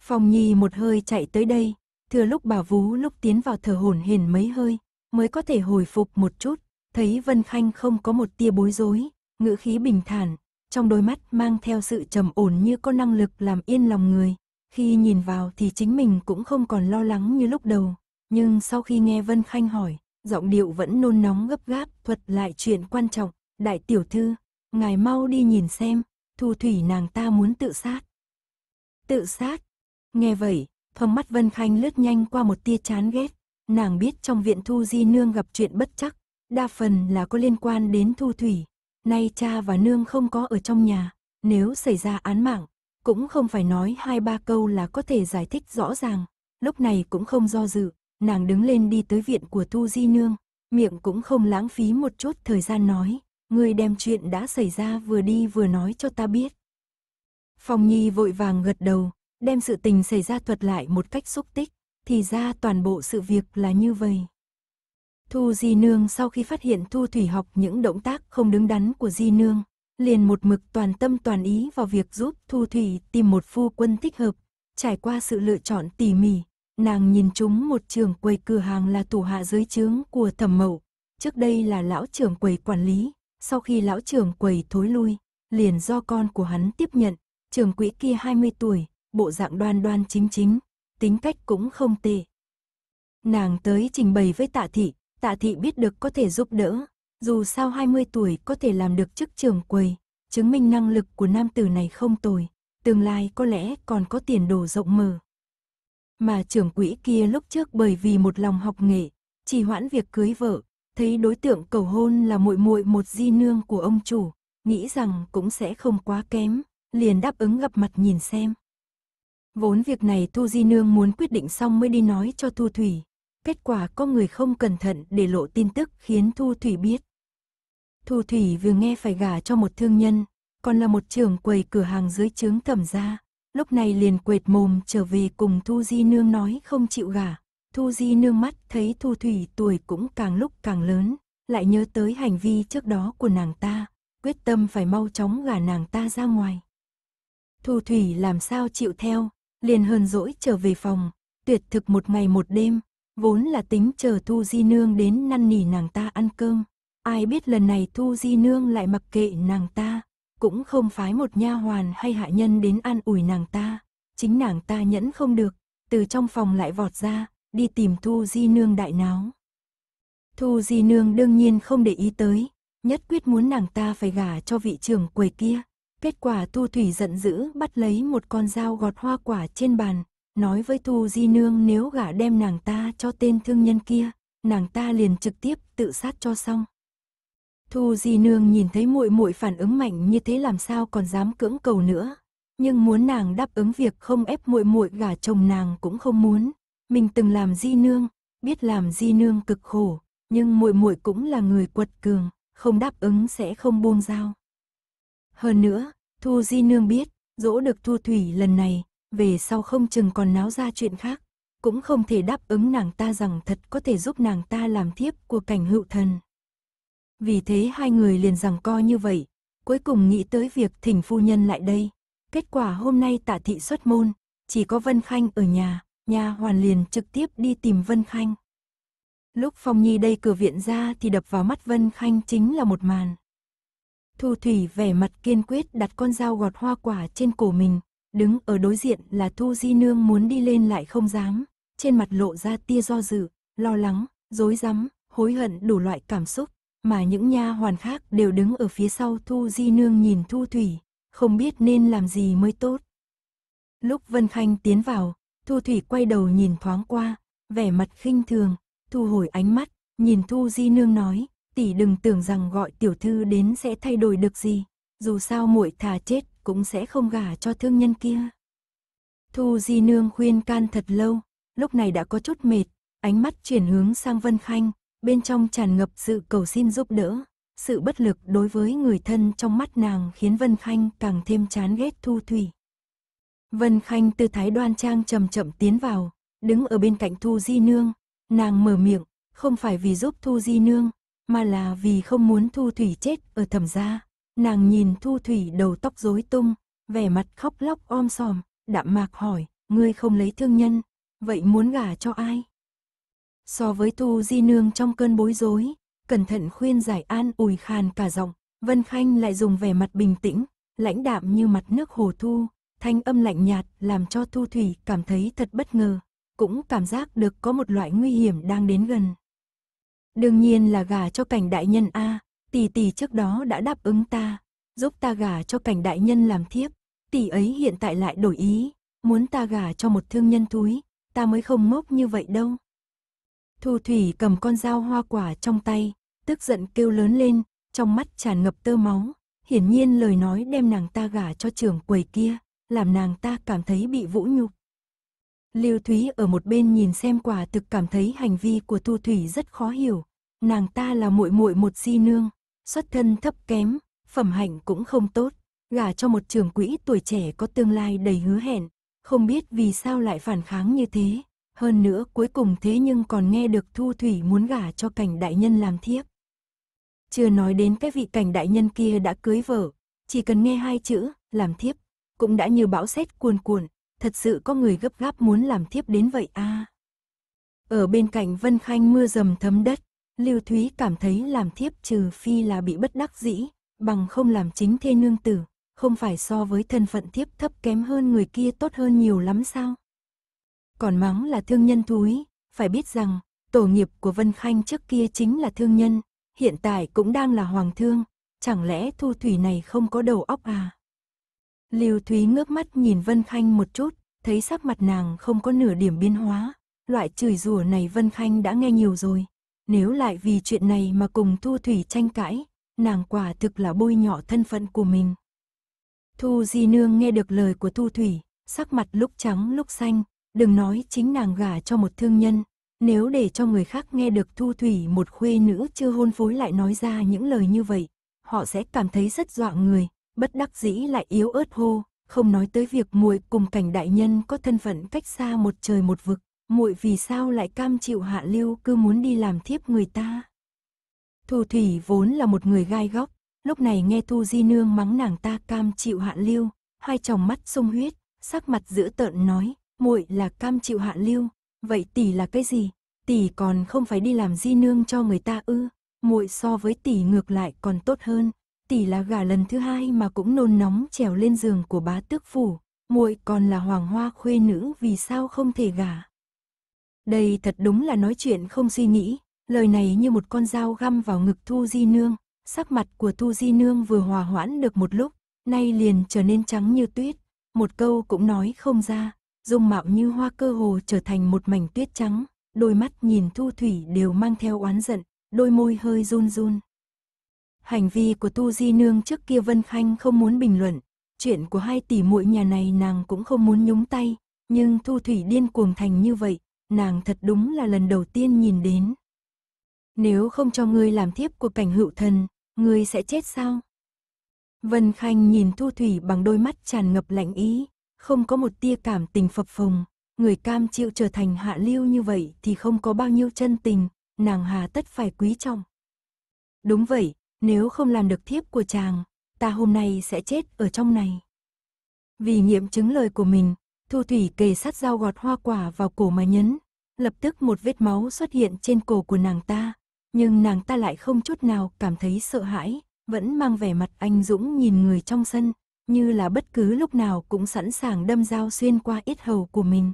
Phong Nhi một hơi chạy tới đây, thừa lúc bà vú lúc tiến vào thở hổn hển mấy hơi, mới có thể hồi phục một chút, thấy Vân Khanh không có một tia bối rối, ngữ khí bình thản, trong đôi mắt mang theo sự trầm ổn như có năng lực làm yên lòng người. Khi nhìn vào thì chính mình cũng không còn lo lắng như lúc đầu, nhưng sau khi nghe Vân Khanh hỏi, giọng điệu vẫn nôn nóng gấp gáp thuật lại chuyện quan trọng, đại tiểu thư, ngài mau đi nhìn xem, thu thủy nàng ta muốn tự sát. Tự sát? Nghe vậy, thâm mắt Vân Khanh lướt nhanh qua một tia chán ghét, nàng biết trong viện Thu Di Nương gặp chuyện bất chắc, đa phần là có liên quan đến Thu Thủy, Nay cha và nương không có ở trong nhà, nếu xảy ra án mạng, cũng không phải nói hai ba câu là có thể giải thích rõ ràng. Lúc này cũng không do dự, nàng đứng lên đi tới viện của thu Di Nương, miệng cũng không lãng phí một chút thời gian nói, người đem chuyện đã xảy ra vừa đi vừa nói cho ta biết. Phong Nhi vội vàng gật đầu, đem sự tình xảy ra thuật lại một cách xúc tích, thì ra toàn bộ sự việc là như vậy. Thu Di Nương sau khi phát hiện Thu Thủy học những động tác không đứng đắn của Di Nương, liền một mực toàn tâm toàn ý vào việc giúp Thu Thủy tìm một phu quân thích hợp, trải qua sự lựa chọn tỉ mỉ. Nàng nhìn chúng một trường quầy cửa hàng là tủ hạ dưới trướng của thẩm mậu, trước đây là lão trưởng quầy quản lý, sau khi lão trưởng quầy thối lui, liền do con của hắn tiếp nhận, Trường quỹ kia 20 tuổi, bộ dạng đoan đoan chính chính, tính cách cũng không tệ. Nàng tới trình bày với tạ thị, Tạ thị biết được có thể giúp đỡ, dù sao 20 tuổi có thể làm được chức trưởng quầy, chứng minh năng lực của nam tử này không tồi, tương lai có lẽ còn có tiền đồ rộng mở. Mà trưởng quỹ kia lúc trước bởi vì một lòng học nghệ, trì hoãn việc cưới vợ, thấy đối tượng cầu hôn là muội muội một di nương của ông chủ, nghĩ rằng cũng sẽ không quá kém, liền đáp ứng gặp mặt nhìn xem. Vốn việc này Thu Di Nương muốn quyết định xong mới đi nói cho Thu Thủy, kết quả có người không cẩn thận để lộ tin tức khiến Thu Thủy biết. Thu Thủy vừa nghe phải gả cho một thương nhân, còn là một trưởng quầy cửa hàng dưới trướng thẩm gia, lúc này liền quệt mồm trở về cùng Thu Di Nương nói không chịu gả. Thu Di Nương mắt thấy Thu Thủy tuổi cũng càng lúc càng lớn, lại nhớ tới hành vi trước đó của nàng ta, quyết tâm phải mau chóng gả nàng ta ra ngoài. Thu Thủy làm sao chịu theo, liền hờn dỗi trở về phòng, tuyệt thực một ngày một đêm, Vốn là tính chờ Thu Di Nương đến năn nỉ nàng ta ăn cơm. Ai biết lần này Thu Di Nương lại mặc kệ nàng ta, cũng không phái một nha hoàn hay hạ nhân đến an ủi nàng ta. Chính nàng ta nhẫn không được, từ trong phòng lại vọt ra, đi tìm Thu Di Nương đại náo. Thu Di Nương đương nhiên không để ý tới, nhất quyết muốn nàng ta phải gả cho vị trưởng quầy kia. Kết quả Thu Thủy giận dữ bắt lấy một con dao gọt hoa quả trên bàn, Nói với Thu Di Nương nếu gả đem nàng ta cho tên thương nhân kia, nàng ta liền trực tiếp tự sát cho xong. Thu Di Nương nhìn thấy muội muội phản ứng mạnh như thế làm sao còn dám cưỡng cầu nữa, nhưng muốn nàng đáp ứng việc không ép muội muội gả chồng nàng cũng không muốn. Mình từng làm Di Nương, biết làm Di Nương cực khổ, nhưng muội muội cũng là người quật cường, không đáp ứng sẽ không buông dao. Hơn nữa, Thu Di Nương biết, dỗ được Thu Thủy lần này, về sau không chừng còn náo ra chuyện khác, cũng không thể đáp ứng nàng ta rằng thật có thể giúp nàng ta làm thiếp của cảnh hữu thần. Vì thế hai người liền rằng co như vậy, cuối cùng nghĩ tới việc thỉnh phu nhân lại đây. Kết quả hôm nay tạ thị xuất môn, chỉ có Vân Khanh ở nhà, nhà hoàn liền trực tiếp đi tìm Vân Khanh. Lúc Phong Nhi đây cửa viện ra thì đập vào mắt Vân Khanh chính là một màn. Thu Thủy vẻ mặt kiên quyết đặt con dao gọt hoa quả trên cổ mình, Đứng ở đối diện là Thu Di Nương muốn đi lên lại không dám, trên mặt lộ ra tia do dự, lo lắng, dối rắm hối hận đủ loại cảm xúc, mà những nha hoàn khác đều đứng ở phía sau Thu Di Nương nhìn Thu Thủy, không biết nên làm gì mới tốt. Lúc Vân Khanh tiến vào, Thu Thủy quay đầu nhìn thoáng qua, vẻ mặt khinh thường, thu hồi ánh mắt, nhìn Thu Di Nương nói, tỷ đừng tưởng rằng gọi tiểu thư đến sẽ thay đổi được gì, dù sao muội thà chết cũng sẽ không gả cho thương nhân kia. Thu Di Nương khuyên can thật lâu, lúc này đã có chút mệt, ánh mắt chuyển hướng sang Vân Khanh, bên trong tràn ngập sự cầu xin giúp đỡ. Sự bất lực đối với người thân trong mắt nàng khiến Vân Khanh càng thêm chán ghét Thu Thủy. Vân Khanh tư thái đoan trang chậm chậm tiến vào, đứng ở bên cạnh Thu Di Nương, nàng mở miệng, không phải vì giúp Thu Di Nương, mà là vì không muốn Thu Thủy chết ở thẩm gia, Nàng nhìn Thu Thủy đầu tóc rối tung, vẻ mặt khóc lóc om sòm, đạm mạc hỏi, ngươi không lấy thương nhân, vậy muốn gả cho ai? So với Thu Di Nương trong cơn bối rối, cẩn thận khuyên giải an ủi khàn cả giọng, Vân Khanh lại dùng vẻ mặt bình tĩnh, lãnh đạm như mặt nước hồ thu, thanh âm lạnh nhạt làm cho Thu Thủy cảm thấy thật bất ngờ, cũng cảm giác được có một loại nguy hiểm đang đến gần. Đương nhiên là gả cho cảnh đại nhân A, tỷ tỷ trước đó đã đáp ứng ta, giúp ta gả cho cảnh đại nhân làm thiếp, tỷ ấy hiện tại lại đổi ý, muốn ta gả cho một thương nhân túi, ta mới không ngốc như vậy đâu. Thu Thủy cầm con dao hoa quả trong tay, tức giận kêu lớn lên, trong mắt tràn ngập tơ máu, hiển nhiên lời nói đem nàng ta gả cho trưởng quầy kia, làm nàng ta cảm thấy bị vũ nhục. Lưu Thúy ở một bên nhìn xem quả thực cảm thấy hành vi của Thu Thủy rất khó hiểu, nàng ta là muội muội một di nương, xuất thân thấp kém, phẩm hạnh cũng không tốt, gả cho một trưởng quỹ tuổi trẻ có tương lai đầy hứa hẹn, không biết vì sao lại phản kháng như thế. Hơn nữa cuối cùng thế nhưng còn nghe được Thu Thủy muốn gả cho cảnh đại nhân làm thiếp. Chưa nói đến cái vị cảnh đại nhân kia đã cưới vợ, chỉ cần nghe hai chữ, làm thiếp, cũng đã như bão xét cuồn cuộn thật sự có người gấp gáp muốn làm thiếp đến vậy a à. Ở bên cạnh Vân Khanh mưa dầm thấm đất, Lưu Thúy cảm thấy làm thiếp trừ phi là bị bất đắc dĩ, bằng không làm chính thê nương tử, không phải so với thân phận thiếp thấp kém hơn người kia tốt hơn nhiều lắm sao. Còn mắng là thương nhân thúi, phải biết rằng, tổ nghiệp của Vân Khanh trước kia chính là thương nhân, hiện tại cũng đang là hoàng thương, chẳng lẽ thu thủy này không có đầu óc à? Lưu Thúy ngước mắt nhìn Vân Khanh một chút, thấy sắc mặt nàng không có nửa điểm biến hóa, loại chửi rủa này Vân Khanh đã nghe nhiều rồi. Nếu lại vì chuyện này mà cùng Thu Thủy tranh cãi, nàng quả thực là bôi nhọ thân phận của mình. Thu Di Nương nghe được lời của Thu Thủy, sắc mặt lúc trắng lúc xanh, đừng nói chính nàng gả cho một thương nhân. Nếu để cho người khác nghe được Thu Thủy một khuê nữ chưa hôn phối lại nói ra những lời như vậy, họ sẽ cảm thấy rất dọa người, bất đắc dĩ lại yếu ớt hô, không nói tới việc muội cùng cảnh đại nhân có thân phận cách xa một trời một vực, muội vì sao lại cam chịu hạ lưu cứ muốn đi làm thiếp người ta. Thu Thủy vốn là một người gai góc, lúc này nghe Thu Di Nương mắng nàng ta cam chịu hạ lưu, hai tròng mắt sung huyết, sắc mặt dữ tợn nói, muội là cam chịu hạ lưu, vậy tỷ là cái gì? Tỷ còn không phải đi làm di nương cho người ta ư? Muội so với tỷ ngược lại còn tốt hơn, tỷ là gả lần thứ hai mà cũng nôn nóng trèo lên giường của bá tước phủ, muội còn là hoàng hoa khuê nữ vì sao không thể gả? Đây thật đúng là nói chuyện không suy nghĩ, lời này như một con dao găm vào ngực Thu Di Nương, sắc mặt của Thu Di Nương vừa hòa hoãn được một lúc, nay liền trở nên trắng như tuyết, một câu cũng nói không ra, dung mạo như hoa cơ hồ trở thành một mảnh tuyết trắng, đôi mắt nhìn Thu Thủy đều mang theo oán giận, đôi môi hơi run run. Hành vi của thu Di Nương trước kia Vân Khanh không muốn bình luận, chuyện của hai tỷ muội nhà này nàng cũng không muốn nhúng tay, nhưng Thu Thủy điên cuồng thành như vậy, nàng thật đúng là lần đầu tiên nhìn đến. Nếu không cho ngươi làm thiếp của cảnh hữu thần, ngươi sẽ chết sao? Vân Khanh nhìn Thu Thủy bằng đôi mắt tràn ngập lạnh ý, không có một tia cảm tình phập phồng, người cam chịu trở thành hạ lưu như vậy thì không có bao nhiêu chân tình, nàng hà tất phải quý trọng. Đúng vậy, nếu không làm được thiếp của chàng, ta hôm nay sẽ chết ở trong này. Vì nghiệm chứng lời của mình, Thu Thủy kề sát dao gọt hoa quả vào cổ mà nhấn, lập tức một vết máu xuất hiện trên cổ của nàng ta, nhưng nàng ta lại không chút nào cảm thấy sợ hãi, vẫn mang vẻ mặt anh dũng nhìn người trong sân, như là bất cứ lúc nào cũng sẵn sàng đâm dao xuyên qua yết hầu của mình.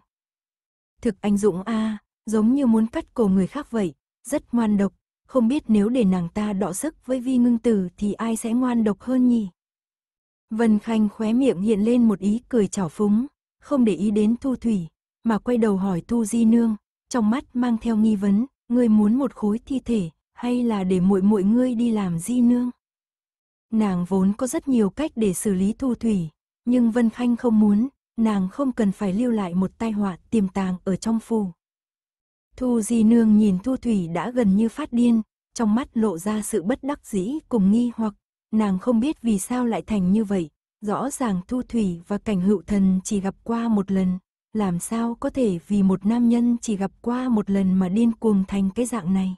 Thực anh dũng a, à, giống như muốn cắt cổ người khác vậy, rất ngoan độc, không biết nếu để nàng ta đọ sức với Vi Ngưng Tử thì ai sẽ ngoan độc hơn nhỉ? Vân Khanh khóe miệng hiện lên một ý cười chảo phúng, không để ý đến Thu Thủy, mà quay đầu hỏi Thu Di Nương, trong mắt mang theo nghi vấn, ngươi muốn một khối thi thể, hay là để muội muội ngươi đi làm di nương? Nàng vốn có rất nhiều cách để xử lý thu thủy, nhưng Vân Khanh không muốn, nàng không cần phải lưu lại một tai họa tiềm tàng ở trong phù. Thu Di Nương nhìn Thu Thủy đã gần như phát điên, trong mắt lộ ra sự bất đắc dĩ cùng nghi hoặc, nàng không biết vì sao lại thành như vậy, rõ ràng Thu Thủy và Cảnh Hữu Thần chỉ gặp qua một lần làm sao có thể vì một nam nhân chỉ gặp qua một lần mà điên cuồng thành cái dạng này.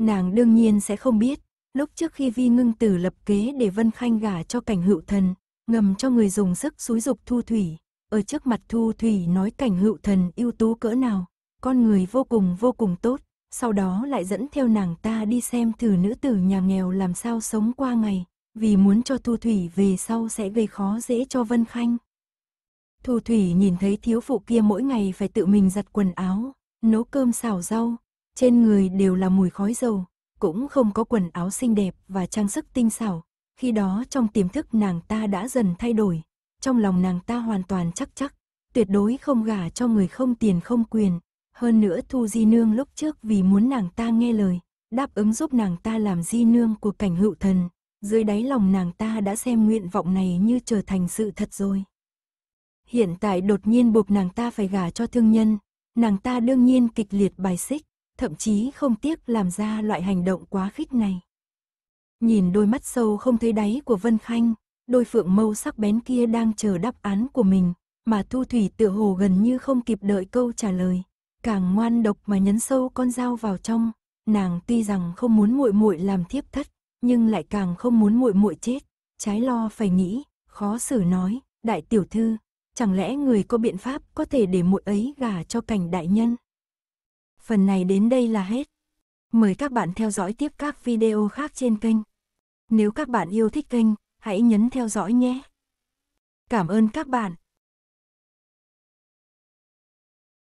Nàng đương nhiên sẽ không biết, lúc trước khi Vi Ngưng Tử lập kế để Vân Khanh gả cho cảnh hữu thần, ngầm cho người dùng sức xúi dục Thu Thủy, ở trước mặt Thu Thủy nói cảnh hữu thần ưu tú cỡ nào, con người vô cùng vô cùng tốt, sau đó lại dẫn theo nàng ta đi xem thử nữ tử nhà nghèo làm sao sống qua ngày, vì muốn cho Thu Thủy về sau sẽ gây khó dễ cho Vân Khanh. Thu Thủy nhìn thấy thiếu phụ kia mỗi ngày phải tự mình giặt quần áo, nấu cơm xào rau, trên người đều là mùi khói dầu, cũng không có quần áo xinh đẹp và trang sức tinh xảo. Khi đó trong tiềm thức nàng ta đã dần thay đổi, trong lòng nàng ta hoàn toàn chắc chắc, tuyệt đối không gả cho người không tiền không quyền. Hơn nữa Thu Di Nương lúc trước vì muốn nàng ta nghe lời, đáp ứng giúp nàng ta làm Di Nương của cảnh hữu thần, dưới đáy lòng nàng ta đã xem nguyện vọng này như trở thành sự thật rồi hiện tại đột nhiên buộc nàng ta phải gả cho thương nhân, nàng ta đương nhiên kịch liệt bài xích, thậm chí không tiếc làm ra loại hành động quá khích này. Nhìn đôi mắt sâu không thấy đáy của Vân Khanh, đôi phượng mâu sắc bén kia đang chờ đáp án của mình, mà Thu Thủy tựa hồ gần như không kịp đợi câu trả lời, càng ngoan độc mà nhấn sâu con dao vào trong, nàng tuy rằng không muốn muội muội làm thiếp thất, nhưng lại càng không muốn muội muội chết, trái lo phải nghĩ, khó xử nói, đại tiểu thư, chẳng lẽ người có biện pháp có thể để muội ấy gả cho cảnh đại nhân. Phần này đến đây là hết. Mời các bạn theo dõi tiếp các video khác trên kênh. Nếu các bạn yêu thích kênh, hãy nhấn theo dõi nhé. Cảm ơn các bạn.